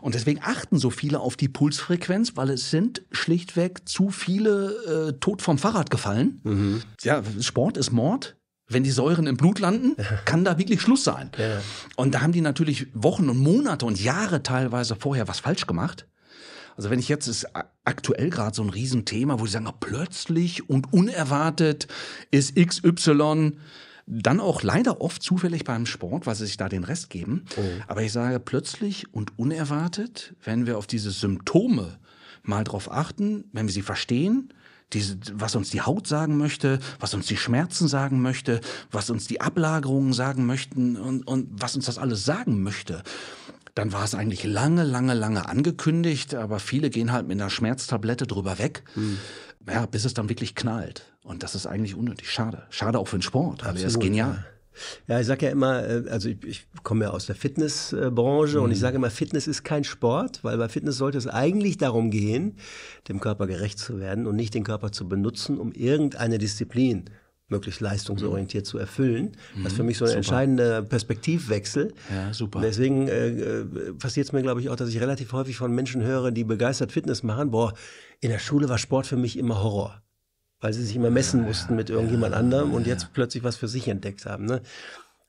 Und deswegen achten so viele auf die Pulsfrequenz, weil es sind schlichtweg zu viele äh, tot vom Fahrrad gefallen. Mhm. Ja, Sport ist Mord wenn die Säuren im Blut landen, kann da wirklich Schluss sein. Ja. Und da haben die natürlich Wochen und Monate und Jahre teilweise vorher was falsch gemacht. Also wenn ich jetzt ist aktuell gerade so ein Riesenthema, wo sie sagen, oh, plötzlich und unerwartet ist XY dann auch leider oft zufällig beim Sport, weil sie sich da den Rest geben. Oh. Aber ich sage plötzlich und unerwartet, wenn wir auf diese Symptome mal drauf achten, wenn wir sie verstehen, die, was uns die Haut sagen möchte, was uns die Schmerzen sagen möchte, was uns die Ablagerungen sagen möchten und, und was uns das alles sagen möchte. Dann war es eigentlich lange, lange, lange angekündigt, aber viele gehen halt mit einer Schmerztablette drüber weg, mhm. ja, bis es dann wirklich knallt. Und das ist eigentlich unnötig. Schade. Schade auch für den Sport. aber er ist genial. Ja. Ja, ich sage ja immer, äh, also ich, ich komme ja aus der Fitnessbranche mhm. und ich mhm. sage immer, Fitness ist kein Sport, weil bei Fitness sollte es eigentlich darum gehen, dem Körper gerecht zu werden und nicht den Körper zu benutzen, um irgendeine Disziplin möglichst leistungsorientiert mhm. zu erfüllen. Das ist für mhm. mich so ein super. entscheidender Perspektivwechsel. Ja, super. Deswegen äh, äh passiert es mir, glaube ich, auch, dass ich relativ häufig von Menschen höre, die begeistert Fitness machen. Boah, in der Schule war Sport für mich immer Horror weil sie sich immer messen mussten mit irgendjemand anderem und jetzt plötzlich was für sich entdeckt haben. Ne?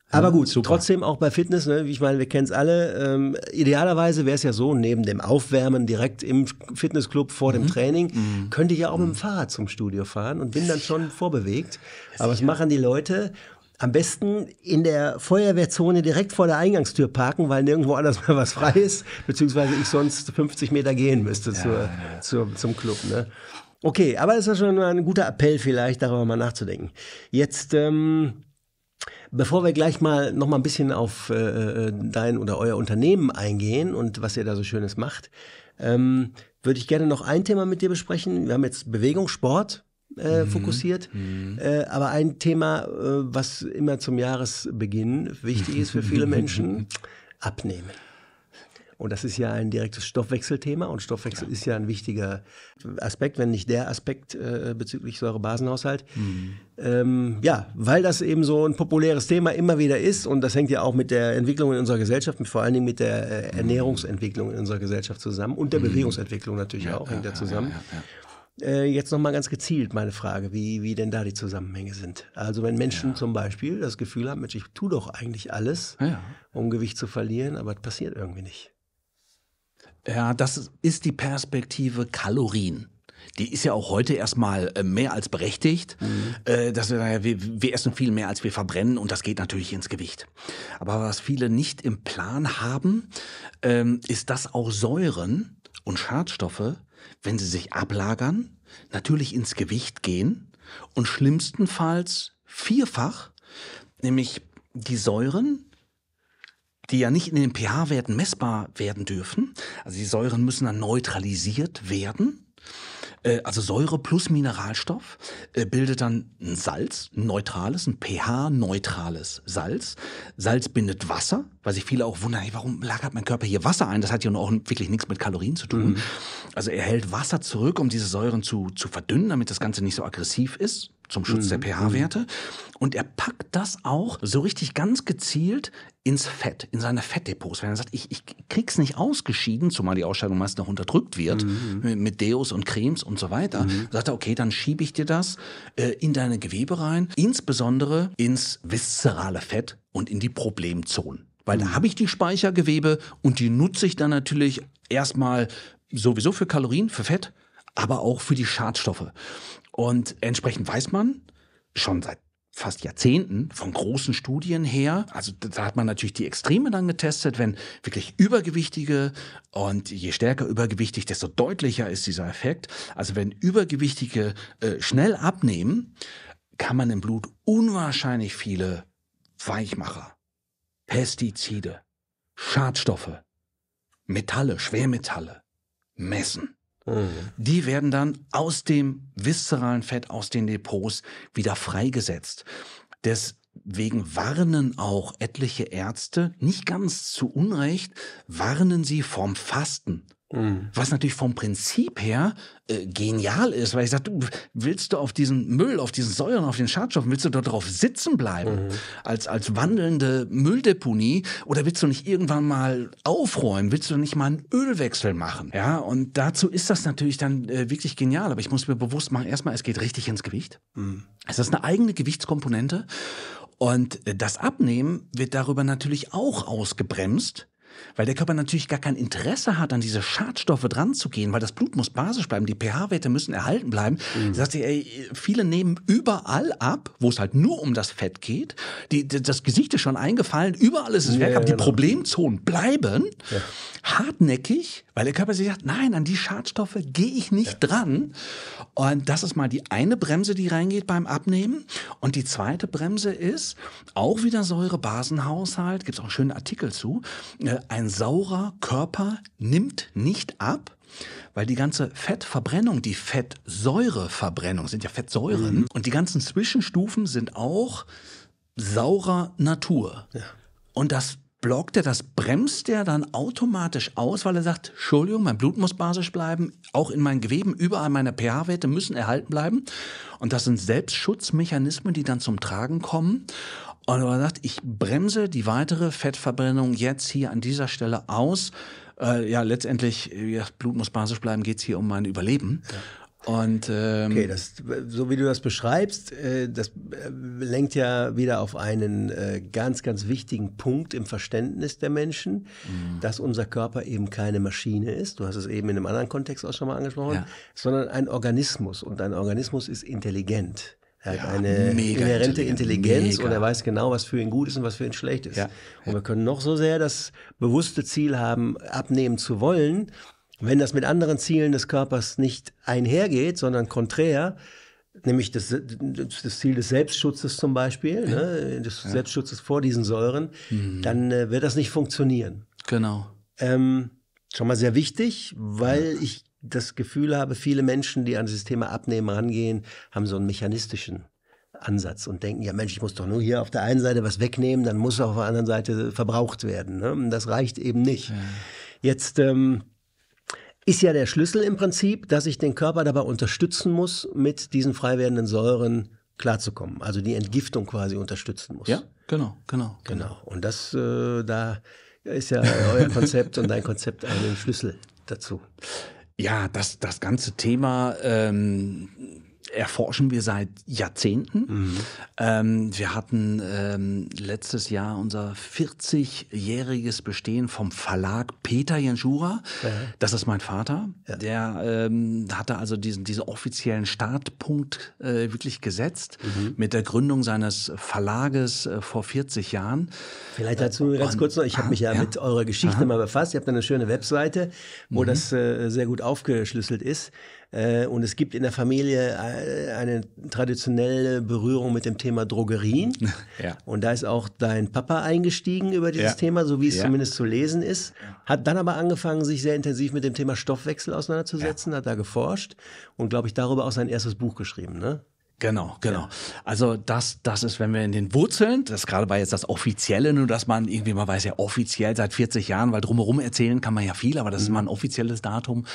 Aber gut, Super. trotzdem auch bei Fitness, ne, ich meine, wir kennen es alle. Ähm, idealerweise wäre es ja so, neben dem Aufwärmen direkt im Fitnessclub vor mhm. dem Training, mhm. könnte ich ja auch mhm. mit dem mhm. Fahrrad zum Studio fahren und bin dann schon vorbewegt. Aber was machen die Leute? Am besten in der Feuerwehrzone direkt vor der Eingangstür parken, weil nirgendwo anders mehr was frei ist, beziehungsweise ich sonst 50 Meter gehen müsste ja, zur, ja. Zur, zum Club. Ne? Okay, aber das ist schon mal ein guter Appell vielleicht, darüber mal nachzudenken. Jetzt, ähm, bevor wir gleich mal noch mal ein bisschen auf äh, äh, dein oder euer Unternehmen eingehen und was ihr da so Schönes macht, ähm, würde ich gerne noch ein Thema mit dir besprechen. Wir haben jetzt Bewegung, Sport, äh, mhm. fokussiert. Mhm. Äh, aber ein Thema, äh, was immer zum Jahresbeginn wichtig ist für viele Menschen, abnehmen. Und das ist ja ein direktes Stoffwechselthema und Stoffwechsel ja. ist ja ein wichtiger Aspekt, wenn nicht der Aspekt äh, bezüglich Säurebasenhaushalt. Mhm. Ähm, ja, weil das eben so ein populäres Thema immer wieder ist und das hängt ja auch mit der Entwicklung in unserer Gesellschaft, vor allen Dingen mit der äh, mhm. Ernährungsentwicklung in unserer Gesellschaft zusammen und der mhm. Bewegungsentwicklung natürlich ja, auch hängt ja, da zusammen. Äh, jetzt nochmal ganz gezielt meine Frage, wie, wie denn da die Zusammenhänge sind. Also wenn Menschen ja. zum Beispiel das Gefühl haben, Mensch, ich tue doch eigentlich alles, ja. um Gewicht zu verlieren, aber es passiert irgendwie nicht. Ja, das ist die Perspektive Kalorien. Die ist ja auch heute erstmal äh, mehr als berechtigt, mhm. Äh, dass wir, wir essen viel mehr als wir verbrennen und das geht natürlich ins Gewicht. Aber was viele nicht im Plan haben, ähm, ist, dass auch Säuren und Schadstoffe, wenn sie sich ablagern, natürlich ins Gewicht gehen und schlimmstenfalls vierfach, nämlich die Säuren die ja nicht in den pH-Werten messbar werden dürfen. Also die Säuren müssen dann neutralisiert werden. Äh, also Säure plus Mineralstoff äh, bildet dann ein Salz, ein neutrales, ein pH-neutrales Salz. Salz bindet Wasser, weil sich viele auch wundern, hey, warum lagert mein Körper hier Wasser ein? Das hat ja auch wirklich nichts mit Kalorien zu tun. Mhm. Also er hält Wasser zurück, um diese Säuren zu, zu verdünnen, damit das Ganze nicht so aggressiv ist zum Schutz mhm. der pH-Werte. Und er packt das auch so richtig ganz gezielt ins Fett, in seine Fettdepots. Wenn er sagt, ich, ich krieg's nicht ausgeschieden, zumal die Ausscheidung meist noch unterdrückt wird, mhm. mit Deos und Cremes und so weiter, mhm. sagt er, okay, dann schiebe ich dir das äh, in deine Gewebe rein, insbesondere ins viszerale Fett und in die Problemzonen. Weil da mhm. habe ich die Speichergewebe und die nutze ich dann natürlich erstmal sowieso für Kalorien, für Fett, aber auch für die Schadstoffe. Und entsprechend weiß man schon seit fast Jahrzehnten von großen Studien her. Also da hat man natürlich die Extreme dann getestet, wenn wirklich übergewichtige und je stärker übergewichtig, desto deutlicher ist dieser Effekt. Also wenn übergewichtige äh, schnell abnehmen, kann man im Blut unwahrscheinlich viele Weichmacher, Pestizide, Schadstoffe, Metalle, Schwermetalle messen. Die werden dann aus dem viszeralen Fett, aus den Depots wieder freigesetzt. Deswegen warnen auch etliche Ärzte, nicht ganz zu Unrecht, warnen sie vom Fasten. Mhm. Was natürlich vom Prinzip her äh, genial ist, weil ich sage, du willst du auf diesen Müll, auf diesen Säuren, auf den Schadstoffen, willst du dort drauf sitzen bleiben mhm. als, als wandelnde Mülldeponie oder willst du nicht irgendwann mal aufräumen, willst du nicht mal einen Ölwechsel machen? Ja, und dazu ist das natürlich dann äh, wirklich genial, aber ich muss mir bewusst machen, erstmal, es geht richtig ins Gewicht. Mhm. Es ist eine eigene Gewichtskomponente und äh, das Abnehmen wird darüber natürlich auch ausgebremst, weil der Körper natürlich gar kein Interesse hat, an diese Schadstoffe dran zu gehen, weil das Blut muss basisch bleiben, die pH-Werte müssen erhalten bleiben. Mhm. Das heißt, viele nehmen überall ab, wo es halt nur um das Fett geht. Die, das Gesicht ist schon eingefallen, überall ist es ja, weg, ja, die genau. Problemzonen bleiben ja. hartnäckig weil der Körper sich sagt, nein, an die Schadstoffe gehe ich nicht ja. dran. Und das ist mal die eine Bremse, die reingeht beim Abnehmen. Und die zweite Bremse ist, auch wieder Säure-Basenhaushalt, gibt es auch einen schönen Artikel zu, äh, ein saurer Körper nimmt nicht ab, weil die ganze Fettverbrennung, die Fettsäureverbrennung, sind ja Fettsäuren, mhm. und die ganzen Zwischenstufen sind auch saurer Natur. Ja. Und das blockt er das, bremst er dann automatisch aus, weil er sagt, Entschuldigung, mein Blut muss basisch bleiben, auch in meinen Geweben, überall meine pH-Werte müssen erhalten bleiben. Und das sind Selbstschutzmechanismen, die dann zum Tragen kommen. Und er sagt, ich bremse die weitere Fettverbrennung jetzt hier an dieser Stelle aus. Äh, ja, letztendlich, äh, ja, Blut muss basisch bleiben, geht es hier um mein Überleben. Ja. Und, ähm, okay, das, so wie du das beschreibst, äh, das äh, lenkt ja wieder auf einen äh, ganz, ganz wichtigen Punkt im Verständnis der Menschen, mhm. dass unser Körper eben keine Maschine ist. Du hast es eben in einem anderen Kontext auch schon mal angesprochen, ja. sondern ein Organismus. Und ein Organismus ist intelligent. Er hat ja, eine inhärente Intelligenz mega. und er weiß genau, was für ihn gut ist und was für ihn schlecht ist. Ja. Und wir können noch so sehr das bewusste Ziel haben, abnehmen zu wollen. Wenn das mit anderen Zielen des Körpers nicht einhergeht, sondern konträr, nämlich das, das Ziel des Selbstschutzes zum Beispiel, ne, ja. ne, des ja. Selbstschutzes vor diesen Säuren, mhm. dann äh, wird das nicht funktionieren. Genau. Ähm, schon mal sehr wichtig, weil ja. ich das Gefühl habe, viele Menschen, die an dieses Thema Abnehmen rangehen, haben so einen mechanistischen Ansatz und denken, ja Mensch, ich muss doch nur hier auf der einen Seite was wegnehmen, dann muss auf der anderen Seite verbraucht werden. Ne? Das reicht eben nicht. Jetzt ähm, ist ja der Schlüssel im Prinzip, dass ich den Körper dabei unterstützen muss, mit diesen frei werdenden Säuren klarzukommen. Also die Entgiftung quasi unterstützen muss. Ja, genau, genau. Genau. genau. Und das, äh, da ist ja euer Konzept und dein Konzept ein Schlüssel dazu. Ja, das, das ganze Thema ähm, erforschen wir seit Jahrzehnten. Mhm. Ähm, wir hatten ähm, letztes Jahr unser 40-jähriges Bestehen vom Verlag Peter Jenschura. Mhm. Das ist mein Vater. Ja. Der ähm, hatte also diesen, diesen offiziellen Startpunkt äh, wirklich gesetzt mhm. mit der Gründung seines Verlages äh, vor 40 Jahren. Vielleicht äh, dazu ganz Und, kurz noch, ich habe mich ja, ja, mit eurer Geschichte Aha. mal befasst. Ihr habt eine schöne Webseite, wo mhm. das äh, sehr gut aufgeschlüsselt ist. Äh, und es gibt in der Familie äh, eine traditionelle Berührung mit dem Thema Drogerien. Ja. Und da ist auch dein Papa eingestiegen über dieses ja. Thema, so wie es ja. zumindest zu lesen ist. Hat dann aber angefangen, sich sehr intensiv mit dem Thema Stoffwechsel auseinanderzusetzen, hat da geforscht und, glaube ich, darüber auch sein erstes Buch geschrieben. Ne? Genau, genau. Also das, das ist, wenn wir in den Wurzeln, das gerade war jetzt das Offizielle, nur dass man irgendwie, man weiß ja offiziell seit 40 Jahren, weil drumherum erzählen kann man ja viel, aber das mhm. ist mal ein offizielles Datum.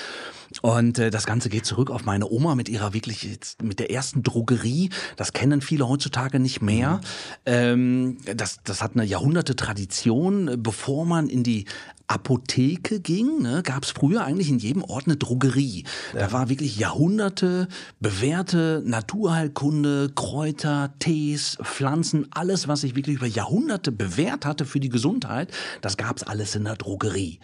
Und äh, das Ganze geht zurück auf meine Oma mit ihrer wirklich, mit der ersten Drogerie. Das kennen viele heutzutage nicht mehr. Mhm. Ähm, das, das hat eine Jahrhunderte Tradition, bevor man in die Apotheke ging, ne, gab es früher eigentlich in jedem Ort eine Drogerie. Ja. Da war wirklich Jahrhunderte bewährte Naturheilkunde, Kräuter, Tees, Pflanzen, alles, was sich wirklich über Jahrhunderte bewährt hatte für die Gesundheit, das gab es alles in der Drogerie.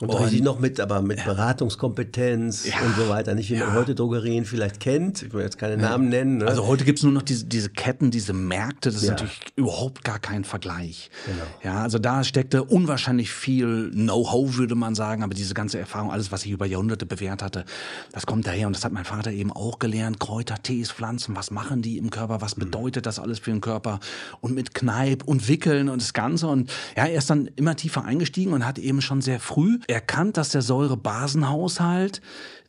Und, und richtig noch mit, aber mit Beratungskompetenz ja, und so weiter. Nicht wie man ja. heute Drogerien vielleicht kennt. Ich will jetzt keine Namen nennen. Ne? Also heute gibt es nur noch diese, diese Ketten, diese Märkte. Das ist ja. natürlich überhaupt gar kein Vergleich. Genau. Ja, also da steckte unwahrscheinlich viel Know-how, würde man sagen. Aber diese ganze Erfahrung, alles, was ich über Jahrhunderte bewährt hatte, das kommt daher. Und das hat mein Vater eben auch gelernt. Kräuter, Tees, Pflanzen, was machen die im Körper? Was mhm. bedeutet das alles für den Körper? Und mit Kneip und Wickeln und das Ganze. Und ja, er ist dann immer tiefer eingestiegen und hat eben schon sehr früh erkannt, dass der Säurebasenhaushalt,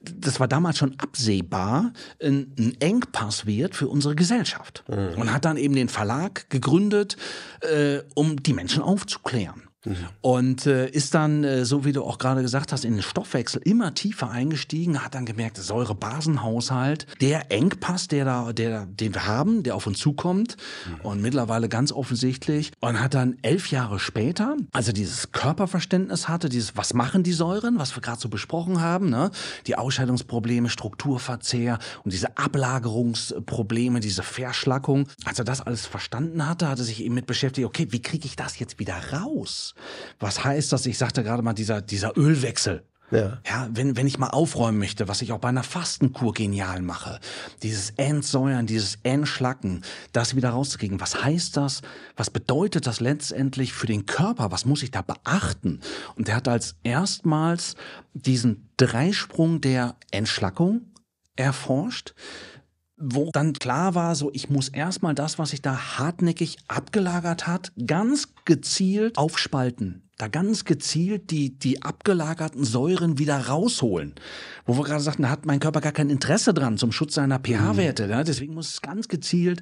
das war damals schon absehbar, ein, Engpass wird für unsere Gesellschaft. Mhm. Und hat dann eben den Verlag gegründet, äh, um die Menschen aufzuklären. Mhm. Und äh, ist dann, äh, so wie du auch gerade gesagt hast, in den Stoffwechsel immer tiefer eingestiegen, hat dann gemerkt, Säurebasenhaushalt, der Engpass, der da, der, den wir haben, der auf uns zukommt mhm. und mittlerweile ganz offensichtlich und hat dann elf Jahre später, also dieses Körperverständnis hatte, dieses, was machen die Säuren, was wir gerade so besprochen haben, ne? die Ausscheidungsprobleme, Strukturverzehr und diese Ablagerungsprobleme, diese Verschlackung, als er das alles verstanden hatte, hatte sich eben mit beschäftigt, okay, wie kriege ich das jetzt wieder raus? Was heißt das? Ich sagte gerade mal, dieser, dieser Ölwechsel. Ja. ja, wenn, wenn ich mal aufräumen möchte, was ich auch bei einer Fastenkur genial mache, dieses Entsäuern, dieses Entschlacken, das wieder rauszukriegen. Was heißt das? Was bedeutet das letztendlich für den Körper? Was muss ich da beachten? Und er hat als erstmals diesen Dreisprung der Entschlackung erforscht wo dann klar war, so ich muss erstmal das, was sich da hartnäckig abgelagert hat, ganz gezielt aufspalten. Da ganz gezielt die, die abgelagerten Säuren wieder rausholen wo wir gerade sagten, da hat mein Körper gar kein Interesse dran zum Schutz seiner mhm. pH-Werte. Ja? Deswegen muss es ganz gezielt,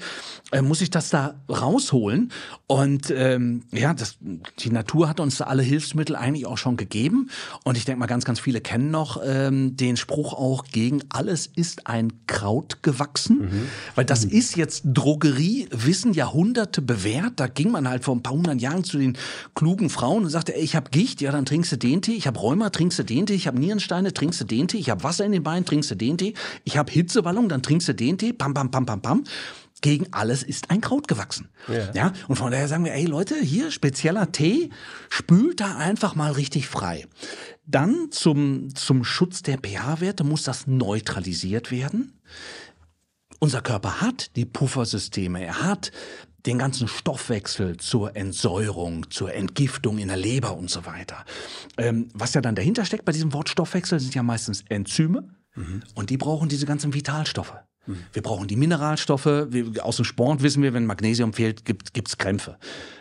äh, muss ich das da rausholen. Und ähm, ja, das, die Natur hat uns da alle Hilfsmittel eigentlich auch schon gegeben. Und ich denke mal, ganz, ganz viele kennen noch ähm, den Spruch auch gegen alles ist ein Kraut gewachsen. Mhm. Weil das mhm. ist jetzt Drogerie, Wissen Jahrhunderte bewährt. Da ging man halt vor ein paar hundert Jahren zu den klugen Frauen und sagte, ey, ich habe Gicht, ja, dann trinkst du den Tee. Ich habe Rheuma, trinkst du den Tee. Ich habe Nierensteine, trinkst du den Tee. Ich habe Wasser in den Beinen, trinkst du den Tee. Ich habe Hitzewallung, dann trinkst du den Tee. Pam, pam, pam, pam, pam. Gegen alles ist ein Kraut gewachsen. Ja. ja. Und von daher sagen wir, ey Leute, hier spezieller Tee, spült da einfach mal richtig frei. Dann zum, zum Schutz der pH-Werte muss das neutralisiert werden. Unser Körper hat die Puffersysteme, er hat den ganzen Stoffwechsel zur Entsäuerung, zur Entgiftung in der Leber und so weiter. Ähm, was ja dann dahinter steckt bei diesem Wort Stoffwechsel sind ja meistens Enzyme mhm. und die brauchen diese ganzen Vitalstoffe. Mhm. Wir brauchen die Mineralstoffe. Wir, aus dem Sport wissen wir, wenn Magnesium fehlt, gibt es Krämpfe.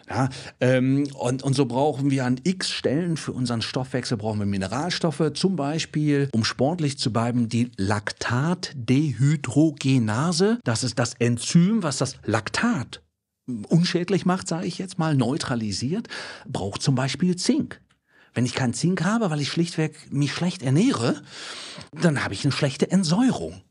Ja, ähm, und, und so brauchen wir an x Stellen für unseren Stoffwechsel brauchen wir Mineralstoffe, zum Beispiel, um sportlich zu bleiben, die Laktatdehydrogenase. Das ist das Enzym, was das Laktat unschädlich macht, sage ich jetzt mal, neutralisiert, braucht zum Beispiel Zink. Wenn ich keinen Zink habe, weil ich schlichtweg mich schlecht ernähre, dann habe ich eine schlechte Entsäuerung.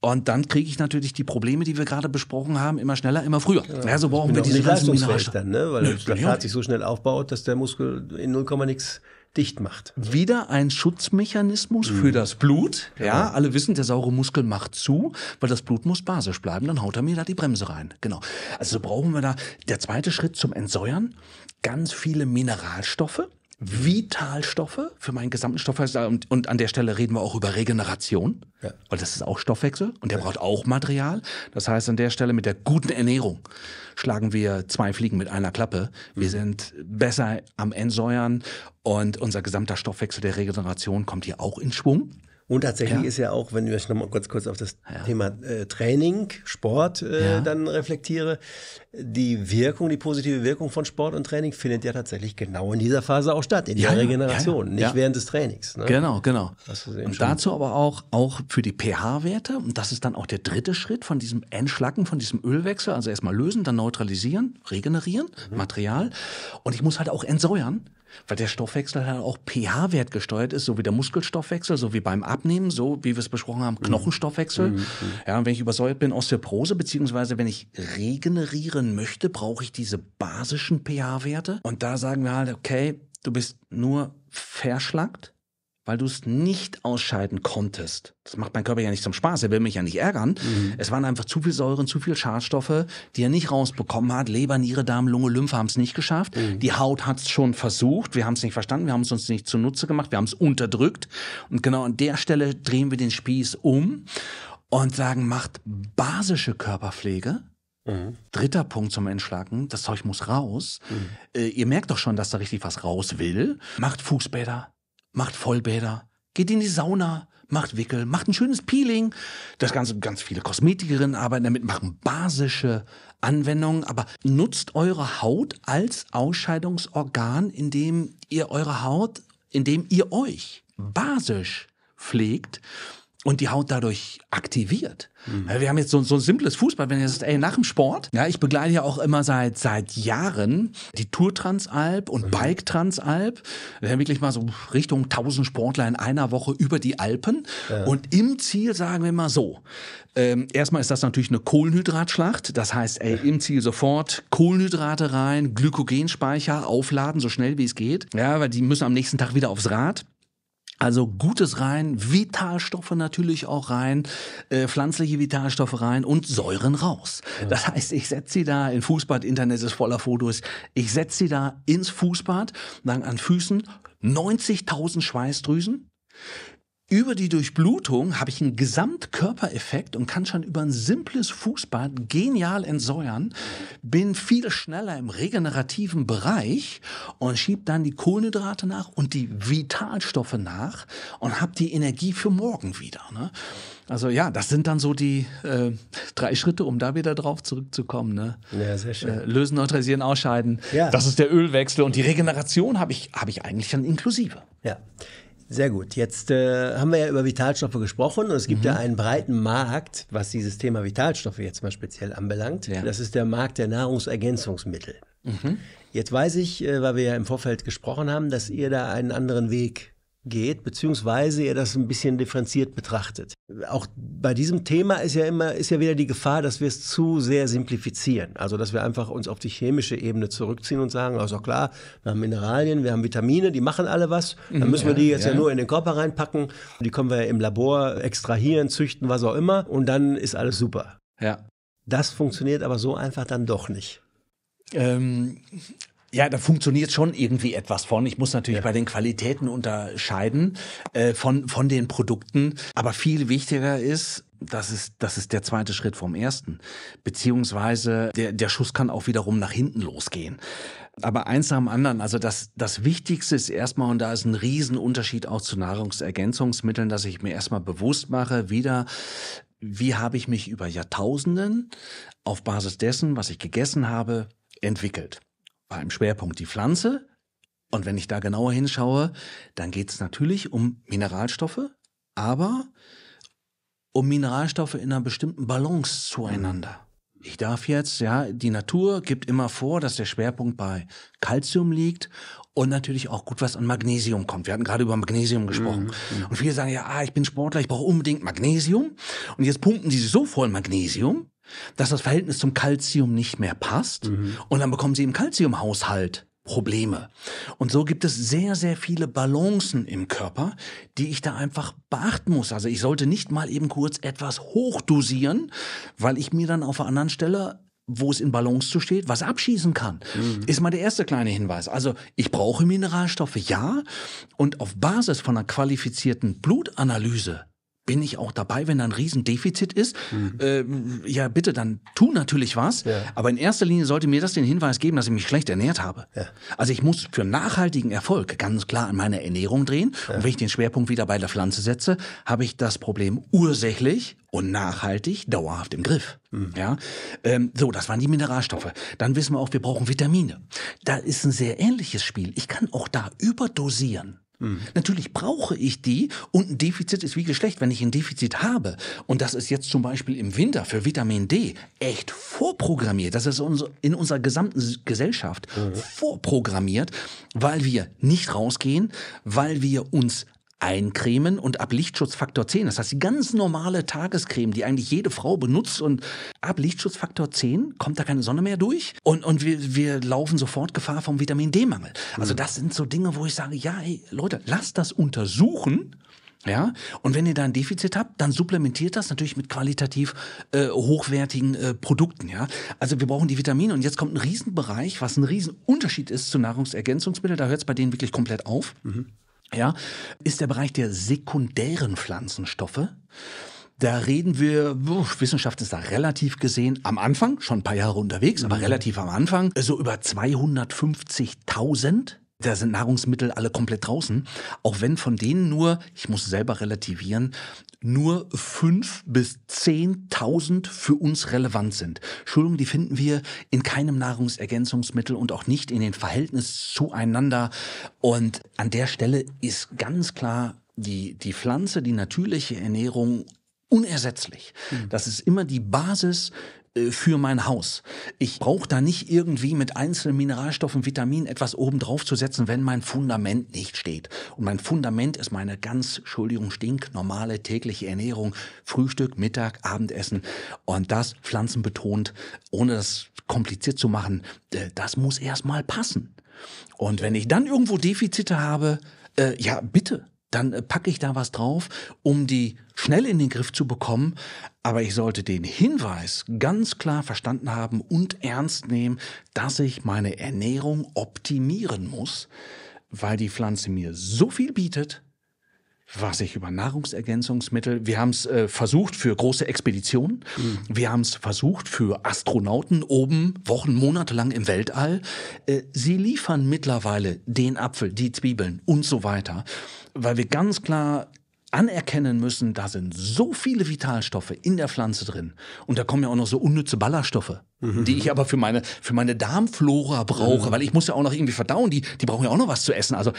Und dann kriege ich natürlich die Probleme, die wir gerade besprochen haben, immer schneller, immer früher. Ja, so also brauchen wir diese ganzen Mineralstoffe. Ne? Weil Nö, das Fett genau. sich so schnell aufbaut, dass der Muskel in 0, nichts dicht macht. Wieder ein Schutzmechanismus mhm. für das Blut. Ja, ja, genau. alle wissen, der saure Muskel macht zu, weil das Blut muss basisch bleiben, dann haut er mir da die Bremse rein. Genau. Also brauchen wir da der zweite Schritt zum Entsäuern ganz viele Mineralstoffe. Vitalstoffe für meinen gesamten Stoffwechsel. Und, und an der Stelle reden wir auch über Regeneration, ja. weil das ist auch Stoffwechsel und der ja. braucht auch Material. Das heißt, an der Stelle mit der guten Ernährung schlagen wir zwei Fliegen mit einer Klappe. Mhm. Wir sind besser am Entsäuern und unser gesamter Stoffwechsel der Regeneration kommt hier auch in Schwung. Und tatsächlich ja. ist ja auch, wenn ich nochmal kurz, kurz auf das ja. Thema äh, Training, Sport äh, ja. dann reflektiere, die Wirkung, die positive Wirkung von Sport und Training findet ja tatsächlich genau in dieser Phase auch statt, in der Regeneration, nicht während des Trainings. Ne? Genau, genau. Und dazu aber auch, auch für die pH-Werte, und das ist dann auch der dritte Schritt von diesem Entschlacken, von diesem Ölwechsel, also erstmal lösen, dann neutralisieren, regenerieren, mhm. Material. Und ich muss halt auch entsäuern, weil der Stoffwechsel halt auch pH-Wert gesteuert ist, so wie der Muskelstoffwechsel, so wie beim Abnehmen, so wie wir es besprochen haben, Knochenstoffwechsel. Mhm. mhm. Ja, wenn ich übersäuert bin, Osteoporose, beziehungsweise wenn ich regenerieren möchte, brauche ich diese basischen pH-Werte. Und da sagen wir halt, okay, du bist nur verschlackt weil du es nicht ausscheiden konntest. Das macht mein Körper ja nicht zum Spaß, er will mich ja nicht ärgern. Mhm. Es waren einfach zu viel Säuren, zu viel Schadstoffe, die er nicht rausbekommen hat. Leber, Niere, Darm, Lunge, Lymphe haben es nicht geschafft. Mhm. Die Haut hat es schon versucht, wir haben es nicht verstanden, wir haben es uns nicht zunutze gemacht, wir haben es unterdrückt. Und genau an der Stelle drehen wir den Spieß um und sagen, macht basische Körperpflege. Mhm. Dritter Punkt zum Entschlacken, das Zeug muss raus. Mhm. Äh, ihr merkt doch schon, dass da richtig was raus will. Macht Fußbäder, macht Vollbäder, geht in die Sauna, macht Wickel, macht ein schönes Peeling. Das Ganze, ganz viele Kosmetikerinnen arbeiten damit, machen basische Anwendungen, aber nutzt eure Haut als Ausscheidungsorgan, indem ihr eure Haut, indem ihr euch basisch pflegt und die Haut dadurch aktiviert. Mhm. Wir haben jetzt so, so ein simples Fußball, wenn ihr sagt, ey, nach dem Sport, ja, ich begleite ja auch immer seit, seit Jahren die Tour Transalp und mhm. Bike Transalp, Wir haben wirklich mal so Richtung 1000 Sportler in einer Woche über die Alpen ja. und im Ziel sagen wir mal so, ähm, erstmal ist das natürlich eine Kohlenhydratschlacht, das heißt, ey, im Ziel sofort Kohlenhydrate rein, Glykogenspeicher aufladen, so schnell wie es geht, ja, weil die müssen am nächsten Tag wieder aufs Rad also Gutes rein, Vitalstoffe natürlich auch rein, äh, pflanzliche Vitalstoffe rein und Säuren raus. Ja. Das heißt, ich setze sie da in Fußbad, Internet ist voller Fotos, ich setze sie da ins Fußbad, dann an Füßen 90.000 Schweißdrüsen. Über die Durchblutung habe ich einen Gesamtkörpereffekt und kann schon über ein simples Fußbad genial entsäuern, bin viel schneller im regenerativen Bereich und schiebe dann die Kohlenhydrate nach und die Vitalstoffe nach und habe die Energie für morgen wieder. Ne? Also ja, das sind dann so die äh, drei Schritte, um da wieder drauf zurückzukommen. Ne? Ja, sehr schön. Äh, lösen, neutralisieren, ausscheiden. Ja. Das ist der Ölwechsel und die Regeneration habe ich, hab ich eigentlich dann inklusive. Ja. Sehr gut. Jetzt äh, haben wir ja über Vitalstoffe gesprochen und es gibt mhm. ja einen breiten Markt, was dieses Thema Vitalstoffe jetzt mal speziell anbelangt. Ja. Das ist der Markt der Nahrungsergänzungsmittel. Mhm. Jetzt weiß ich, äh, weil wir ja im Vorfeld gesprochen haben, dass ihr da einen anderen Weg geht, beziehungsweise ihr das ein bisschen differenziert betrachtet. Auch bei diesem Thema ist ja immer, ist ja wieder die Gefahr, dass wir es zu sehr simplifizieren. Also, dass wir einfach uns auf die chemische Ebene zurückziehen und sagen, also klar, wir haben Mineralien, wir haben Vitamine, die machen alle was. Dann mhm. müssen wir die jetzt ja, ja nur in den Körper reinpacken. Die können wir im Labor extrahieren, züchten, was auch immer. Und dann ist alles super. Ja. Das funktioniert aber so einfach dann doch nicht. Ähm, ja, da funktioniert schon irgendwie etwas von. Ich muss natürlich ja. bei den Qualitäten unterscheiden äh, von, von den Produkten. Aber viel wichtiger ist, das ist, das ist der zweite Schritt vom ersten. Beziehungsweise der, der Schuss kann auch wiederum nach hinten losgehen. Aber eins nach dem anderen, also das, das Wichtigste ist erstmal, und da ist ein Riesenunterschied auch zu Nahrungsergänzungsmitteln, dass ich mir erstmal bewusst mache, wieder, wie habe ich mich über Jahrtausenden auf Basis dessen, was ich gegessen habe, entwickelt war im Schwerpunkt die Pflanze. Und wenn ich da genauer hinschaue, dann geht es natürlich um Mineralstoffe, aber um Mineralstoffe in einer bestimmten Balance zueinander. Mhm. Ich darf jetzt, ja, die Natur gibt immer vor, dass der Schwerpunkt bei Calcium liegt und natürlich auch gut was an Magnesium kommt. Wir hatten gerade über Magnesium mhm, gesprochen. Mhm. Und viele sagen ja, ah, ich bin Sportler, ich brauche unbedingt Magnesium. Und jetzt pumpen sie so voll Magnesium, dass das Verhältnis zum Kalzium nicht mehr passt mhm. und dann bekommen sie im Kalziumhaushalt Probleme. Und so gibt es sehr, sehr viele Balancen im Körper, die ich da einfach beachten muss. Also ich sollte nicht mal eben kurz etwas hochdosieren, weil ich mir dann auf der anderen Stelle wo es in Balance zu steht, was abschießen kann. Mhm. Ist mal der erste kleine Hinweis. Also ich brauche Mineralstoffe, ja. Und auf Basis von einer qualifizierten Blutanalyse bin ich auch dabei, wenn da ein Riesendefizit ist. Mhm. Ähm, ja, bitte, dann tu natürlich was. Ja. Aber in erster Linie sollte mir das den Hinweis geben, dass ich mich schlecht ernährt habe. Ja. Also ich muss für nachhaltigen Erfolg ganz klar an meine Ernährung drehen. Ja. Und wenn ich den Schwerpunkt wieder bei der Pflanze setze, habe ich das Problem ursächlich und nachhaltig dauerhaft im Griff. Mhm. Ja, ähm, so, das waren die Mineralstoffe. Dann wissen wir auch, wir brauchen Vitamine. Da ist ein sehr ähnliches Spiel. Ich kann auch da überdosieren. Mhm. Natürlich brauche ich die und ein Defizit ist wie Geschlecht, wenn ich ein Defizit habe. Und das ist jetzt zum Beispiel im Winter für Vitamin D echt vorprogrammiert. Das ist in unserer gesamten Gesellschaft mhm. vorprogrammiert, weil wir nicht rausgehen, weil wir uns eincremen und ab Lichtschutzfaktor 10, das heißt die ganz normale Tagescreme, die eigentlich jede Frau benutzt und ab Lichtschutzfaktor 10 kommt da keine Sonne mehr durch und, und wir, wir laufen sofort Gefahr vom Vitamin D-Mangel. Also mhm. das sind so Dinge, wo ich sage, ja, hey, Leute, lasst das untersuchen. Ja, und wenn ihr da ein Defizit habt, dann supplementiert das natürlich mit qualitativ äh, hochwertigen äh, Produkten. Ja, also wir brauchen die Vitamine und jetzt kommt ein Riesenbereich, was ein Riesenunterschied ist zu Nahrungsergänzungsmitteln. Da hört es bei denen wirklich komplett auf. Mhm ja, ist der Bereich der sekundären Pflanzenstoffe. Da reden wir, Wissenschaft ist da relativ gesehen am Anfang, schon ein paar Jahre unterwegs, aber mhm. relativ am Anfang, so über 250.000 da sind Nahrungsmittel alle komplett draußen. Auch wenn von denen nur, ich muss selber relativieren, nur fünf bis zehntausend für uns relevant sind. Entschuldigung, die finden wir in keinem Nahrungsergänzungsmittel und auch nicht in den Verhältnis zueinander. Und an der Stelle ist ganz klar die, die Pflanze, die natürliche Ernährung unersetzlich. Mhm. Das ist immer die Basis äh, für mein Haus. Ich brauche da nicht irgendwie mit einzelnen Mineralstoffen, Vitaminen etwas oben drauf zu setzen, wenn mein Fundament nicht steht. Und mein Fundament ist meine ganz, Entschuldigung, stinknormale tägliche Ernährung. Frühstück, Mittag, Abendessen. Und das pflanzenbetont, ohne das kompliziert zu machen, äh, das muss erstmal passen. Und wenn ich dann irgendwo Defizite habe, äh, ja, bitte, dann äh, packe ich da was drauf, um die schnell in den Griff zu bekommen, aber ich sollte den Hinweis ganz klar verstanden haben und ernst nehmen, dass ich meine Ernährung optimieren muss, weil die Pflanze mir so viel bietet, was ich über Nahrungsergänzungsmittel, wir haben es äh, versucht für große Expeditionen, mhm. wir haben es versucht für Astronauten oben Wochen, Monate lang im Weltall. Äh, sie liefern mittlerweile den Apfel, die Zwiebeln und so weiter, weil wir ganz klar anerkennen müssen, da sind so viele Vitalstoffe in der Pflanze drin und da kommen ja auch noch so unnütze Ballaststoffe Mhm. Die ich aber für meine, für meine Darmflora brauche, mhm. weil ich muss ja auch noch irgendwie verdauen, die, die brauchen ja auch noch was zu essen. Also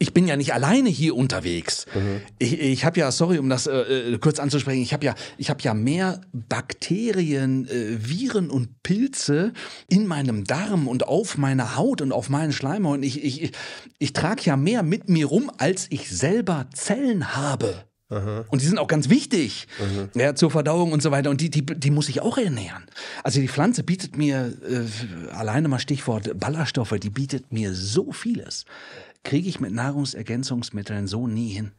ich bin ja nicht alleine hier unterwegs. Mhm. Ich, ich habe ja, sorry, um das äh, äh kurz anzusprechen, ich habe ja, ich hab ja mehr Bakterien, äh, Viren und Pilze in meinem Darm und auf meiner Haut und auf meinen Schleimhäuten. Ich, ich, ich, ich trage ja mehr mit mir rum, als ich selber Zellen habe. Aha. Mhm. Und die sind auch ganz wichtig mhm. ja, zur Verdauung und so weiter. Und die, die, die muss ich auch ernähren. Also die Pflanze bietet mir, äh, alleine mal Stichwort Ballaststoffe, die bietet mir so vieles. Kriege ich mit Nahrungsergänzungsmitteln so nie hin.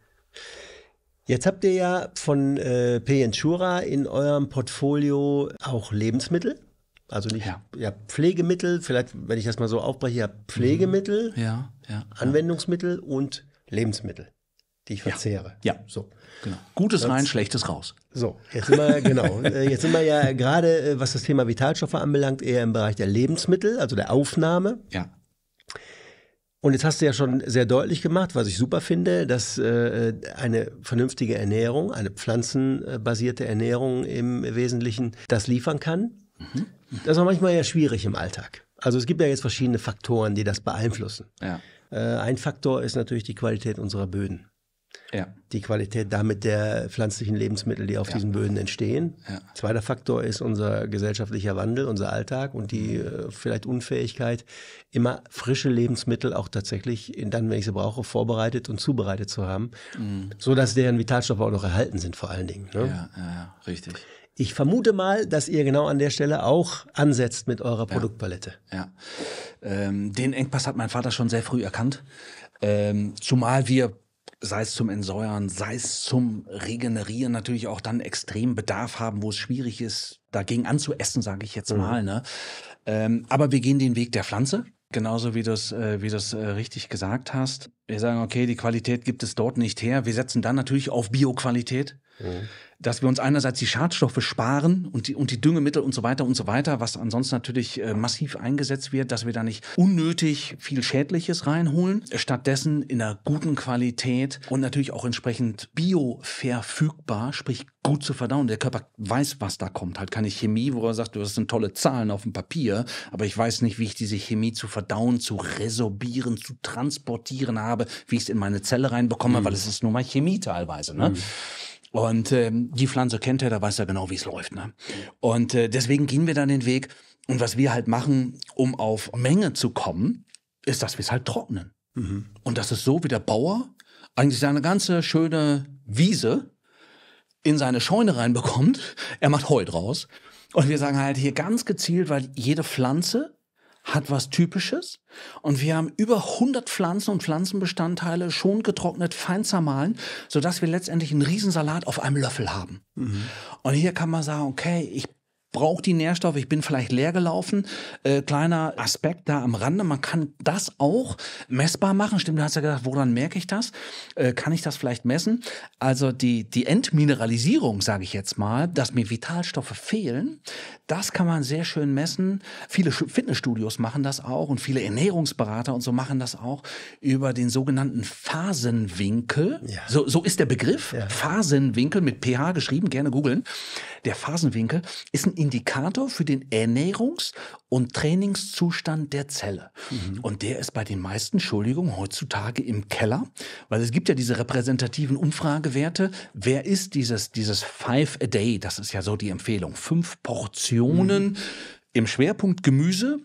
Jetzt habt ihr ja von äh, Pientura in eurem Portfolio auch Lebensmittel. Also nicht, ja. ja. Pflegemittel, vielleicht, wenn ich das mal so aufbreche, ja, Pflegemittel, mhm. ja, ja, Anwendungsmittel und Lebensmittel die ich verzehre. Ja, ja. so. Genau. Gutes das, rein, schlechtes raus. So, jetzt sind wir, genau, äh, jetzt sind wir ja gerade, äh, was das Thema Vitalstoffe anbelangt, eher im Bereich der Lebensmittel, also der Aufnahme. Ja. Und jetzt hast du ja schon sehr deutlich gemacht, was ich super finde, dass äh, eine vernünftige Ernährung, eine pflanzenbasierte Ernährung im Wesentlichen das liefern kann. Mhm. Das ist auch manchmal ja schwierig im Alltag. Also es gibt ja jetzt verschiedene Faktoren, die das beeinflussen. Ja. ein Faktor ist natürlich die Qualität unserer Böden ja. die Qualität damit der pflanzlichen Lebensmittel, die auf ja. diesen Böden entstehen. Ja. Zweiter Faktor ist unser gesellschaftlicher Wandel, unser Alltag und die mhm. äh, vielleicht Unfähigkeit, immer frische Lebensmittel auch tatsächlich in, dann, wenn ich sie brauche, vorbereitet und zubereitet zu haben, mhm. so dass deren Vitalstoffe auch noch erhalten sind vor allen Dingen. Ne? Ja, ja, richtig. Ich vermute mal, dass ihr genau an der Stelle auch ansetzt mit eurer Produktpalette. Ja. Ähm, den Engpass hat mein Vater schon sehr früh erkannt. Ähm, zumal wir sei es zum Entsäuern, sei es zum Regenerieren, natürlich auch dann extrem Bedarf haben, wo es schwierig ist, dagegen anzuessen, sage ich jetzt mhm. mal. Mhm. Ne? Ähm, aber wir gehen den Weg der Pflanze. Genauso wie du es äh, wie äh, richtig gesagt hast. Wir sagen, okay, die Qualität gibt es dort nicht her. Wir setzen dann natürlich auf Bioqualität. Mhm dass wir uns einerseits die Schadstoffe sparen und die, und die Düngemittel und so weiter und so weiter, was ansonsten natürlich äh, massiv eingesetzt wird, dass wir da nicht unnötig viel Schädliches reinholen, stattdessen in einer guten Qualität und natürlich auch entsprechend bioverfügbar, sprich gut zu verdauen. Der Körper weiß, was da kommt. Halt keine Chemie, wo er sagt, du hast tolle Zahlen auf dem Papier, aber ich weiß nicht, wie ich diese Chemie zu verdauen, zu resorbieren, zu transportieren habe, wie ich es in meine Zelle reinbekomme, mhm. weil es ist nur mal Chemie teilweise. Ne? Mhm. Und ähm, die Pflanze kennt er, da weiß er genau, wie es läuft. Ne? Und äh, deswegen gehen wir dann den Weg. Und was wir halt machen, um auf Menge zu kommen, ist, dass wir es halt trocknen. Mhm. Und das ist so, wie der Bauer eigentlich seine ganze schöne Wiese in seine Scheune reinbekommt. Er macht Heu draus. Und wir sagen halt hier ganz gezielt, weil jede Pflanze hat was Typisches. Und wir haben über 100 Pflanzen und Pflanzenbestandteile schon getrocknet, fein zermahlen, sodass wir letztendlich einen Riesensalat auf einem Löffel haben. Mhm. Und hier kann man sagen, okay, ich brauche die Nährstoffe, ich bin vielleicht leer gelaufen. Äh, kleiner Aspekt da am Rande, man kann das auch messbar machen. Stimmt, du hast ja gedacht, woran merke ich das? Äh, kann ich das vielleicht messen? Also die, die Entmineralisierung, sage ich jetzt mal, dass mir Vitalstoffe fehlen, das kann man sehr schön messen. Viele Fitnessstudios machen das auch und viele Ernährungsberater und so machen das auch über den sogenannten Phasenwinkel. Ja. So, so ist der Begriff. Ja. Phasenwinkel mit pH geschrieben, gerne googeln. Der Phasenwinkel ist ein Indikator für den Ernährungs- und Trainingszustand der Zelle. Mhm. Und der ist bei den meisten, Entschuldigung, heutzutage im Keller, weil es gibt ja diese repräsentativen Umfragewerte. Wer ist dieses, dieses Five a Day? Das ist ja so die Empfehlung. Fünf Portionen. Mhm im Schwerpunkt Gemüse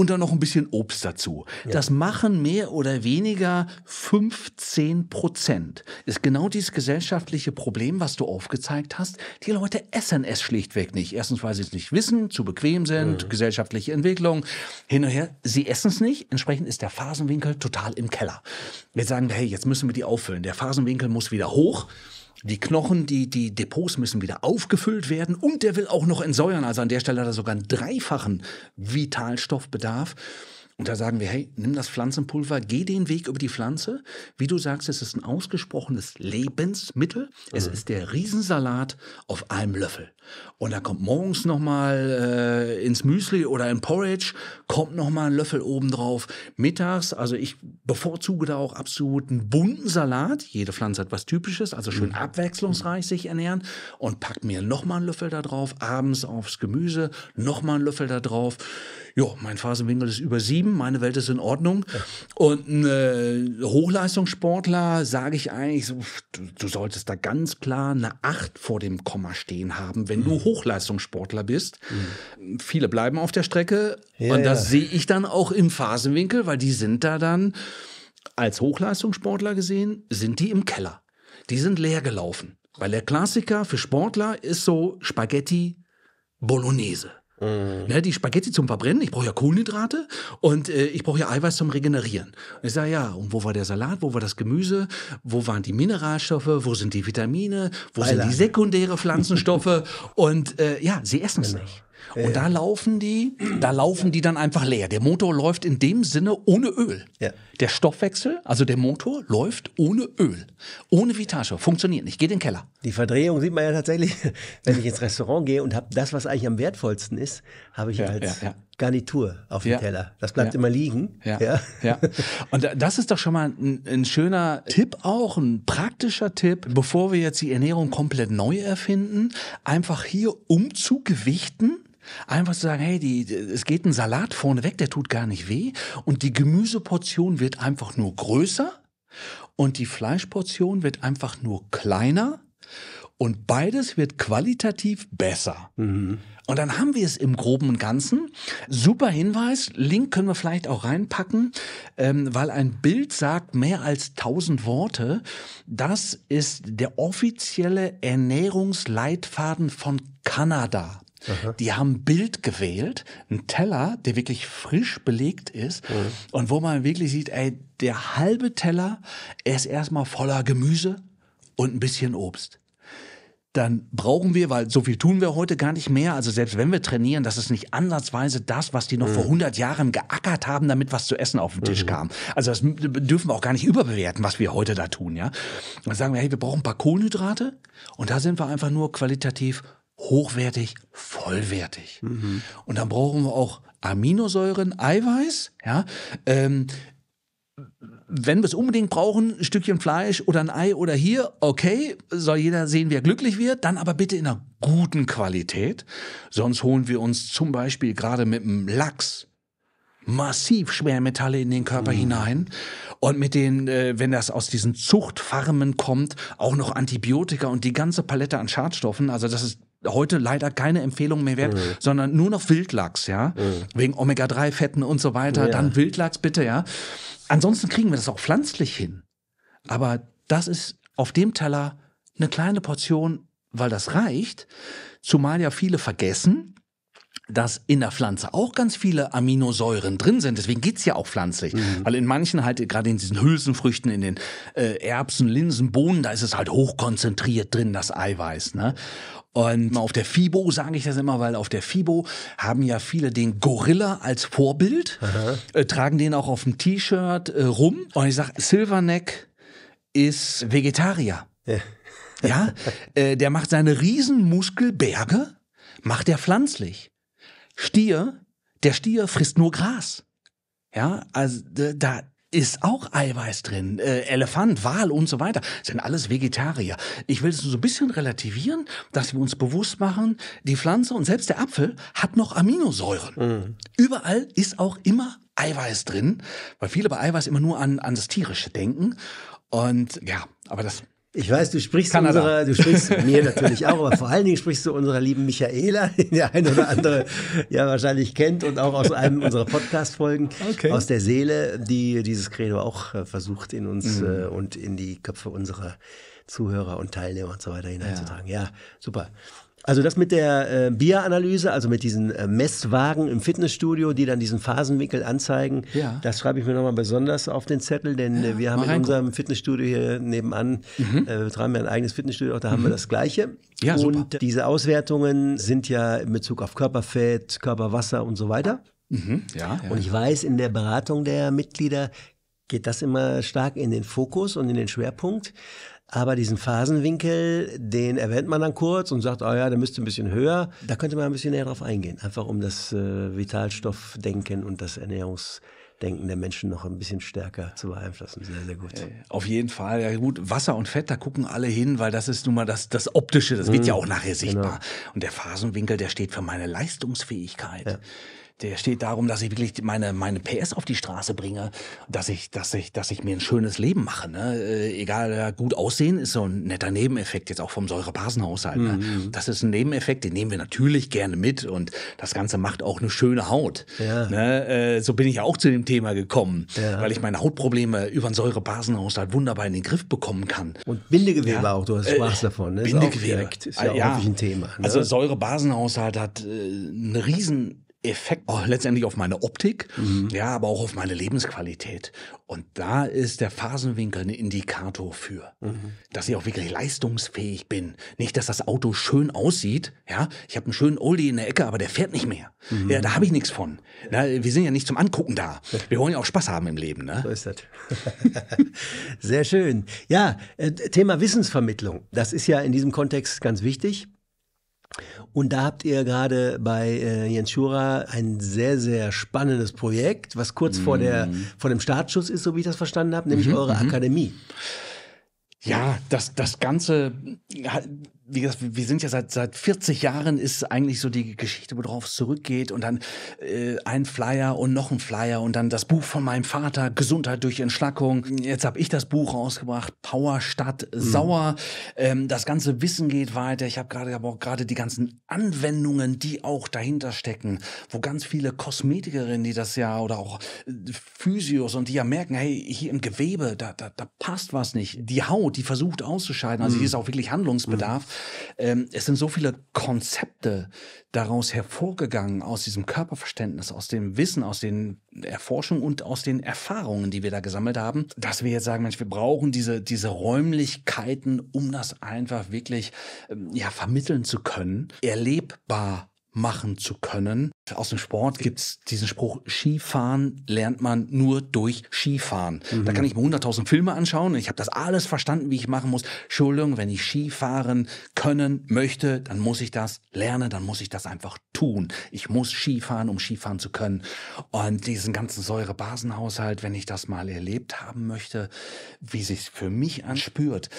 und dann noch ein bisschen Obst dazu. Ja. Das machen mehr oder weniger 15 Prozent. Ist genau dieses gesellschaftliche Problem, was du aufgezeigt hast. Die Leute essen es schlichtweg nicht. Erstens, weil sie es nicht wissen, zu bequem sind, mhm. gesellschaftliche Entwicklung, hin und her. Sie essen es nicht. Entsprechend ist der Phasenwinkel total im Keller. Wir sagen, hey, jetzt müssen wir die auffüllen. Der Phasenwinkel muss wieder hoch die Knochen, die, die Depots müssen wieder aufgefüllt werden und der will auch noch entsäuern. Also an der Stelle hat er sogar einen dreifachen Vitalstoffbedarf. Und da sagen wir, hey, nimm das Pflanzenpulver, geh den Weg über die Pflanze. Wie du sagst, es ist ein ausgesprochenes Lebensmittel. Es mhm. ist der Riesensalat auf einem Löffel. Und da kommt morgens nochmal äh, ins Müsli oder in Porridge, kommt nochmal ein Löffel obendrauf. Mittags, also ich bevorzuge da auch absolut einen bunten Salat. Jede Pflanze hat was Typisches, also schön mhm. abwechslungsreich sich ernähren. Und pack mir nochmal einen Löffel da drauf. Abends aufs Gemüse, nochmal einen Löffel da drauf. Jo, mein Phasenwinkel ist über sieben leben, meine Welt ist in Ordnung. Und ein äh, Hochleistungssportler sage ich eigentlich, so, du, du, solltest da ganz klar eine Acht vor dem Komma stehen haben, wenn mhm. du Hochleistungssportler bist. Mhm. Viele bleiben auf der Strecke ja, und das sehe ich dann auch im Phasenwinkel, weil die sind da dann als Hochleistungssportler gesehen, sind die im Keller. Die sind leer gelaufen. Weil der Klassiker für Sportler ist so Spaghetti Bolognese. Mm. Ne, die Spaghetti zum Verbrennen, ich brauche ja Kohlenhydrate und äh, ich brauche ja Eiweiß zum Regenerieren. Und ich sage, ja, und wo war der Salat, wo war das Gemüse, wo waren die Mineralstoffe, wo sind die Vitamine, wo Alter. sind die sekundäre Pflanzenstoffe? und äh, ja, sie essen es genau. nicht. Und ja. da laufen die, da laufen ja. die dann einfach leer. Der Motor läuft in dem Sinne ohne Öl. Ja. Der Stoffwechsel, also der Motor, läuft ohne Öl. Ohne Vitage. Funktioniert nicht. Geht in den Keller. Die Verdrehung sieht man ja tatsächlich, wenn ich ins Restaurant gehe und habe das, was eigentlich am wertvollsten ist, habe ich als Garnitur auf dem ja. Teller. Das bleibt ja. immer liegen. Ja. ja. Ja. Und das ist doch schon mal ein, ein, schöner Tipp auch, ein praktischer Tipp, bevor wir jetzt die Ernährung komplett neu erfinden, einfach hier umzugewichten. Einfach zu sagen, hey, die, es geht ein Salat vorne weg, der tut gar nicht weh. Und die Gemüseportion wird einfach nur größer und die Fleischportion wird einfach nur kleiner und beides wird qualitativ besser. Mhm. Und dann haben wir es im groben und ganzen. Super Hinweis, Link können wir vielleicht auch reinpacken, ähm, weil ein Bild sagt mehr als 1000 Worte. Das ist der offizielle Ernährungsleitfaden von Kanada. Aha. Die haben Bild gewählt, ein Teller, der wirklich frisch belegt ist mhm. und wo man wirklich sieht, ey, der halbe Teller ist erstmal voller Gemüse und ein bisschen Obst dann brauchen wir, weil so viel tun wir heute gar nicht mehr, also selbst wenn wir trainieren, das ist nicht ansatzweise das, was die noch mhm. vor 100 Jahren geackert haben, damit was zu essen auf den Tisch mhm. kam. Also das dürfen wir auch gar nicht überbewerten, was wir heute da tun, ja. Dann sagen wir, hey, wir brauchen ein paar Kohlenhydrate und da sind wir einfach nur qualitativ hochwertig, vollwertig. Mhm. Und dann brauchen wir auch Aminosäuren, Eiweiß, ja. Ähm, wenn wir es unbedingt brauchen, ein Stückchen Fleisch oder ein Ei oder hier, okay, soll jeder sehen, wer glücklich wird, dann aber bitte in einer guten Qualität. Sonst holen wir uns zum Beispiel gerade mit dem Lachs massiv Schwermetalle in den Körper mhm. hinein und mit den, äh, wenn das aus diesen Zuchtfarmen kommt, auch noch Antibiotika und die ganze Palette an Schadstoffen. Also das ist heute leider keine Empfehlung mehr wert, mhm. sondern nur noch Wildlachs, ja, mhm. wegen Omega-3-Fetten und so weiter. Ja. Dann Wildlachs bitte, ja. Ansonsten kriegen wir das auch pflanzlich hin. Aber das ist auf dem Teller eine kleine Portion, weil das reicht. Zumal ja viele vergessen, dass in der Pflanze auch ganz viele Aminosäuren drin sind. Deswegen geht's ja auch pflanzlich. Mhm. Weil in manchen halt, gerade in diesen Hülsenfrüchten, in den äh, Erbsen, Linsen, Bohnen, da ist es halt hochkonzentriert drin, das Eiweiß. Ne? Und auf der FIBO sage ich das immer, weil auf der FIBO haben ja viele den Gorilla als Vorbild, äh, tragen den auch auf dem T-Shirt äh, rum. Und ich sage, Silverneck ist Vegetarier. Ja, ja? Äh, der macht seine Riesenmuskelberge, macht er pflanzlich. Stier, der Stier frisst nur Gras. Ja, also da, ist auch Eiweiß drin. Äh, Elefant, Wal und so weiter sind alles Vegetarier. Ich will es so ein bisschen relativieren, dass wir uns bewusst machen, die Pflanze und selbst der Apfel hat noch Aminosäuren. Mhm. Überall ist auch immer Eiweiß drin, weil viele bei Eiweiß immer nur an, an das Tierische denken. Und ja, aber das ich weiß, du sprichst Kanada. unserer, du sprichst mir natürlich auch, aber vor allen Dingen sprichst du unserer lieben Michaela, die der eine oder andere ja wahrscheinlich kennt und auch aus einem unserer Podcast-Folgen okay. aus der Seele, die dieses Credo auch äh, versucht in uns mhm. Äh, und in die Köpfe unserer Zuhörer und Teilnehmer und so weiter hineinzutragen. Ja. ja, super. Also das mit der äh, BIA-Analyse, also mit diesen äh, Messwagen im Fitnessstudio, die dann diesen Phasenwinkel anzeigen, ja. das schreibe ich mir nochmal besonders auf den Zettel, denn äh, ja, äh, wir haben in unserem Fitnessstudio hier nebenan, mhm. äh, betreiben wir ein eigenes Fitnessstudio, auch da mhm. haben wir mhm. das Gleiche. Ja, und super. diese Auswertungen sind ja in Bezug auf Körperfett, Körperwasser und so weiter. Mhm. Ja, ja, und ich weiß, in der Beratung der Mitglieder geht das immer stark in den Fokus und in den Schwerpunkt. Aber diesen Phasenwinkel, den erwähnt man dann kurz und sagt, oh ja, der müsste ein bisschen höher. Da könnte man ein bisschen näher drauf eingehen, einfach um das äh, Vitalstoffdenken und das Ernährungs Denken der Menschen noch ein bisschen stärker zu beeinflussen. Sehr, sehr gut. Äh, auf jeden Fall. Ja, gut. Wasser und Fett, da gucken alle hin, weil das ist nun mal das, das Optische. Das wird mhm, ja auch nachher sichtbar. Genau. Und der Phasenwinkel, der steht für meine Leistungsfähigkeit. Ja. Der steht darum, dass ich wirklich meine, meine PS auf die Straße bringe, dass ich, dass ich, dass ich mir ein schönes Leben mache. Ne? Äh, egal, gut aussehen ist so ein netter Nebeneffekt jetzt auch vom Säurebasenhaushalt. Ne? Mhm. Ne? Das ist ein Nebeneffekt, den nehmen wir natürlich gerne mit und das Ganze macht auch eine schöne Haut. Ja. Ne? Äh, so bin ich auch zu dem Thema gekommen, ja. weil ich meine Hautprobleme über den Säurebasenhaushalt wunderbar in den Griff bekommen kann. Und Bindegewebe ja. auch, du hast äh, Spaß davon. Ne? Bindegewebe. Ist, auch direkt, ist ja, auch äh, ja. häufig ein Thema. Ne? Also Säurebasenhaushalt hat äh, eine riesen Effekt auch oh, letztendlich auf meine Optik, mhm. ja, aber auch auf meine Lebensqualität. Und da ist der Phasenwinkel ein Indikator für, mhm. dass ich auch wirklich leistungsfähig bin. Nicht, dass das Auto schön aussieht, ja. Ich habe einen schönen Oldie in der Ecke, aber der fährt nicht mehr. Mhm. Ja, da habe ich nichts von. Na, wir sind ja nicht zum Angucken da. Wir wollen ja auch Spaß haben im Leben, ne? So ist das. Sehr schön. Ja, äh, Thema Wissensvermittlung. Das ist ja in diesem Kontext ganz wichtig. Und da habt ihr gerade bei äh, Jens Schura ein sehr, sehr spannendes Projekt, was kurz mm. vor, der, mhm. vor dem Startschuss ist, so wie ich das verstanden habe, nämlich mm -hmm. eure mhm. Akademie. Ja, das, das Ganze wie gesagt, wir sind ja seit seit 40 Jahren ist eigentlich so die Geschichte, worauf es zurückgeht und dann äh, ein Flyer und noch ein Flyer und dann das Buch von meinem Vater Gesundheit durch Entschlackung. Jetzt habe ich das Buch rausgebracht Power statt mhm. sauer. Mhm. Ähm, das ganze Wissen geht weiter. Ich habe gerade aber auch gerade die ganzen Anwendungen, die auch dahinter stecken, wo ganz viele Kosmetikerinnen, die das ja oder auch äh, Physios und die ja merken, hey, hier im Gewebe, da da, da passt was nicht. Die Haut, die versucht auszuscheiden. Also hier mhm. ist auch wirklich Handlungsbedarf. Mhm. Ähm, es sind so viele Konzepte daraus hervorgegangen, aus diesem Körperverständnis, aus dem Wissen, aus den Erforschungen und aus den Erfahrungen, die wir da gesammelt haben, dass wir jetzt sagen, Mensch, wir brauchen diese, diese Räumlichkeiten, um das einfach wirklich ähm, ja, vermitteln zu können, erlebbar machen zu können. Aus dem Sport gibt es diesen Spruch, Skifahren lernt man nur durch Skifahren. Mhm. Da kann ich mir 100.000 Filme anschauen. und Ich habe das alles verstanden, wie ich machen muss. Entschuldigung, wenn ich Skifahren können möchte, dann muss ich das lernen, dann muss ich das einfach tun. Ich muss Skifahren, um Skifahren zu können. Und diesen ganzen Säurebasenhaushalt, wenn ich das mal erlebt haben möchte, wie sich für mich anspürt,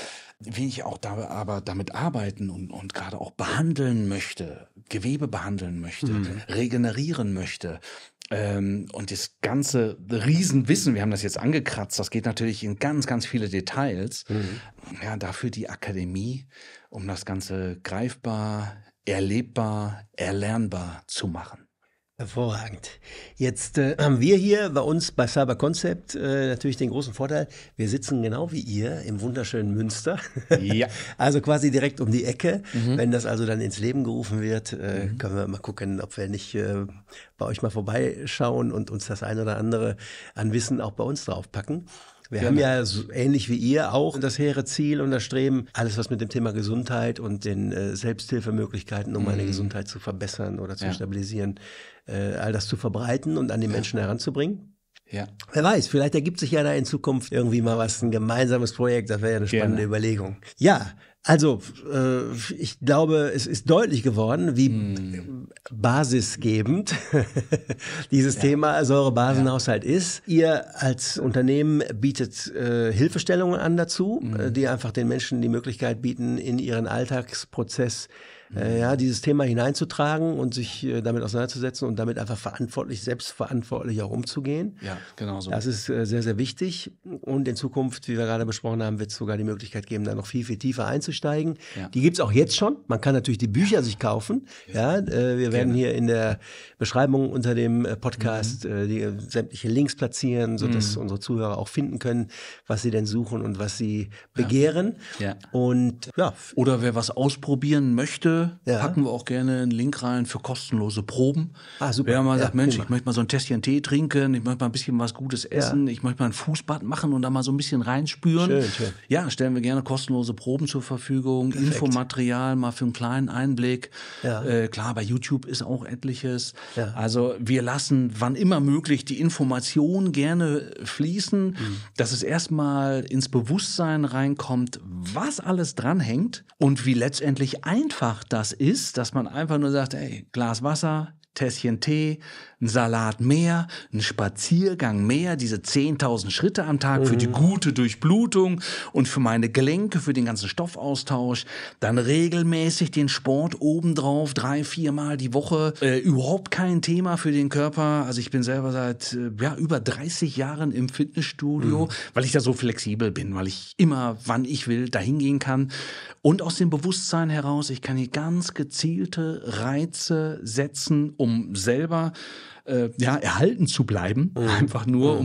wie ich auch da aber damit arbeiten und, und gerade auch behandeln möchte, Gewebe behandeln möchte, mhm. regenerieren möchte. Ähm, und das ganze Riesenwissen, wir haben das jetzt angekratzt, das geht natürlich in ganz, ganz viele Details. Mhm. Ja, dafür die Akademie, um das Ganze greifbar, erlebbar, erlernbar zu machen. Hervorragend. Jetzt äh, haben wir hier bei uns bei Cyber Concept äh, natürlich den großen Vorteil, wir sitzen genau wie ihr im wunderschönen Münster. Ja. also quasi direkt um die Ecke. Mhm. Wenn das also dann ins Leben gerufen wird, äh, mhm. können wir mal gucken, ob wir nicht äh, bei euch mal vorbeischauen und uns das ein oder andere an Wissen auch bei uns draufpacken. Wir ja. haben ne? ja so ähnlich wie ihr auch das hehre Ziel und das Streben, alles was mit dem Thema Gesundheit und den äh, Selbsthilfemöglichkeiten, um mhm. meine Gesundheit zu verbessern oder zu ja. stabilisieren, äh, all das zu verbreiten und an die Menschen heranzubringen. Ja. Wer weiß, vielleicht ergibt sich ja da in Zukunft irgendwie mal was, ein gemeinsames Projekt, das wäre ja eine spannende Gerne. Überlegung. Ja, also, äh, ich glaube, es ist deutlich geworden, wie hm. basisgebend dieses ja. Thema Säurebasenhaushalt ja. ist. Ihr als Unternehmen bietet äh, Hilfestellungen an dazu, hm. Äh, die einfach den Menschen die Möglichkeit bieten, in ihren Alltagsprozess äh, ja, dieses Thema hineinzutragen und sich äh, damit auseinanderzusetzen und damit einfach verantwortlich, selbstverantwortlich auch umzugehen. Ja, genau so. Das ist äh, sehr, sehr wichtig. Und in Zukunft, wie wir gerade besprochen haben, wird es sogar die Möglichkeit geben, da noch viel, viel tiefer einzusteigen. Ja. Die gibt es auch jetzt schon. Man kann natürlich die Bücher sich kaufen. Ja, ja äh, wir werden hier in der Beschreibung unter dem äh, Podcast mhm. Äh, die, sämtliche Links platzieren, sodass mhm. unsere Zuhörer auch finden können, was sie denn suchen und was sie begehren. Ja. ja. Und ja. Oder wer was ausprobieren möchte, ja. packen wir auch gerne einen Link rein für kostenlose Proben. Ah, super. Wer mal ja, sagt, Mensch, prima. ich möchte mal so ein Tässchen Tee trinken, ich möchte mal ein bisschen was Gutes essen, ja. ich möchte mal ein Fußbad machen und da mal so ein bisschen reinspüren. Schön, schön. Ja, stellen wir gerne kostenlose Proben zur Verfügung, Perfekt. Infomaterial mal für einen kleinen Einblick. Äh, klar, bei YouTube ist auch etliches. Also wir lassen, wann immer möglich, die Information gerne fließen, mhm. dass es erstmal ins Bewusstsein reinkommt, was alles dranhängt und wie letztendlich einfach das ist, dass man einfach nur sagt, ey, Glas Wasser, Tässchen Tee, ein Salat mehr, ein Spaziergang mehr, diese 10.000 Schritte am Tag mhm. für die mhm. gute Durchblutung und für meine Gelenke, für den ganzen Stoffaustausch, dann regelmäßig den Sport obendrauf, drei, viermal die Woche, äh, überhaupt kein Thema für den Körper. Also ich bin selber seit äh, ja, über 30 Jahren im Fitnessstudio, mhm. weil ich da so flexibel bin, weil ich immer, wann ich will, dahin gehen kann. Und aus dem Bewusstsein heraus, ich kann hier ganz gezielte Reize setzen, um selber äh, ja, erhalten zu bleiben. Mhm. Einfach nur, mhm.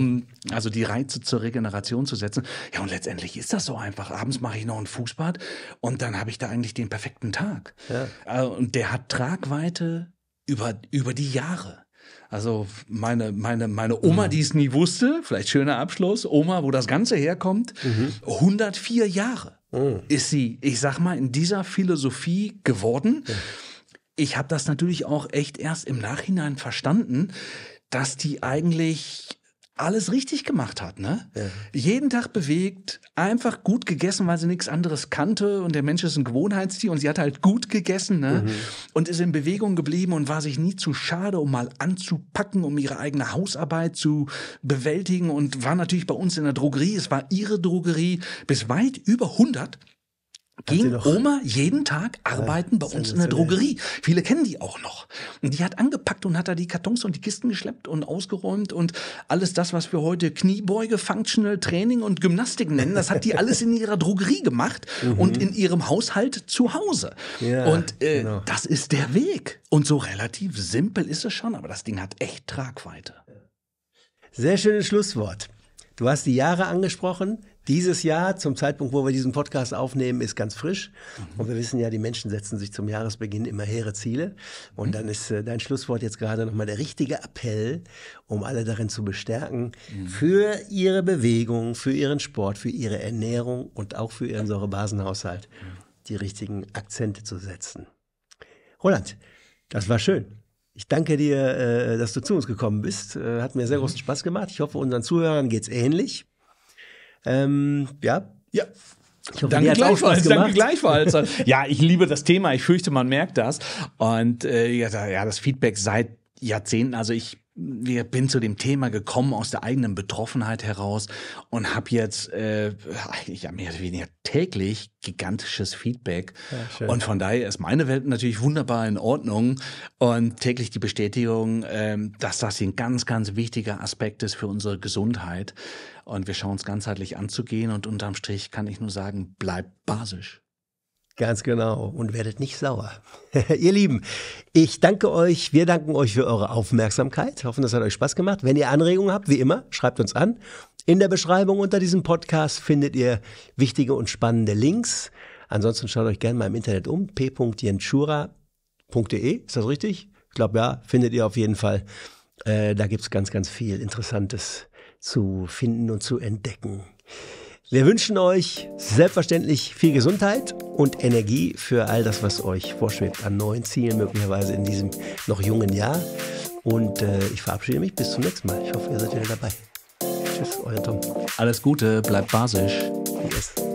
um also die Reize zur Regeneration zu setzen. Ja, und letztendlich ist das so einfach. Abends mache ich noch ein Fußbad und dann habe ich da eigentlich den perfekten Tag. Ja. Äh, und der hat Tragweite über, über die Jahre. Also meine, meine, meine Oma, mhm. die es nie wusste, vielleicht schöner Abschluss, Oma, wo das Ganze herkommt, mhm. 104 Jahre mhm. ist sie, ich sag mal, in dieser Philosophie geworden. Ja ich habe das natürlich auch echt erst im Nachhinein verstanden, dass die eigentlich alles richtig gemacht hat, ne? Ja. Jeden Tag bewegt, einfach gut gegessen, weil sie nichts anderes kannte und der Mensch ist ein Gewohnheitstier und sie hat halt gut gegessen, ne? Mhm. Und ist in Bewegung geblieben und war sich nie zu schade, um mal anzupacken, um ihre eigene Hausarbeit zu bewältigen und war natürlich bei uns in der Drogerie, es war ihre Drogerie bis weit über 100 ging Oma jeden Tag arbeiten bei uns in der Drogerie. Viele kennen die auch noch. Und die hat angepackt und hat da die Kartons und die Kisten geschleppt und ausgeräumt und alles das, was wir heute Kniebeuge, Functional Training und Gymnastik nennen, das hat die alles in ihrer Drogerie gemacht mhm. und in ihrem Haushalt zu Hause. Ja, und äh, genau. das ist der Weg. Und so relativ simpel ist es schon, aber das Ding hat echt Tragweite. Sehr schönes Schlusswort. Du hast die Jahre angesprochen, dieses Jahr, zum Zeitpunkt, wo wir diesen Podcast aufnehmen, ist ganz frisch. Mhm. Und wir wissen ja, die Menschen setzen sich zum Jahresbeginn immer hehre Ziele. Und mhm. dann ist äh, dein Schlusswort jetzt gerade nochmal der richtige Appell, um alle darin zu bestärken, mhm. für ihre Bewegung, für ihren Sport, für ihre Ernährung und auch für ihren Säurebasenhaushalt die richtigen Akzente zu setzen. Roland, das war schön. Ich danke dir, äh, dass du zu uns gekommen bist. Äh, hat mir sehr mhm. großen Spaß gemacht. Ich hoffe, unseren Zuhörern geht's ähnlich. Ähm, ja. Ja. Ich hoffe, danke, gleichfalls, danke gleichfalls. ja, ich liebe das Thema. Ich fürchte, man merkt das. Und äh, ja, das Feedback seit Jahrzehnten. Also ich wir bin zu dem Thema gekommen aus der eigenen Betroffenheit heraus und habe jetzt äh, ja mehr oder weniger täglich gigantisches Feedback ja, und von daher ist meine Welt natürlich wunderbar in Ordnung und täglich die Bestätigung, äh, dass das ein ganz ganz wichtiger Aspekt ist für unsere Gesundheit und wir schauen es ganzheitlich anzugehen und unterm Strich kann ich nur sagen, bleib basisch. Ganz genau. Und werdet nicht sauer. ihr Lieben, ich danke euch, wir danken euch für eure Aufmerksamkeit. Hoffen, das hat euch Spaß gemacht. Wenn ihr Anregungen habt, wie immer, schreibt uns an. In der Beschreibung unter diesem Podcast findet ihr wichtige und spannende Links. Ansonsten schaut euch gerne mal im Internet um. p.jenschura.de, ist das richtig? Ich glaube, ja, findet ihr auf jeden Fall. Äh, da gibt es ganz, ganz viel Interessantes zu finden und zu entdecken. Wir wünschen euch selbstverständlich viel Gesundheit und Energie für all das, was euch vorschwebt an neuen Zielen, möglicherweise in diesem noch jungen Jahr. Und äh, ich verabschiede mich bis zum nächsten Mal. Ich hoffe, ihr seid wieder dabei. Tschüss, euer Tom. Alles Gute, bleibt basisch. Yes.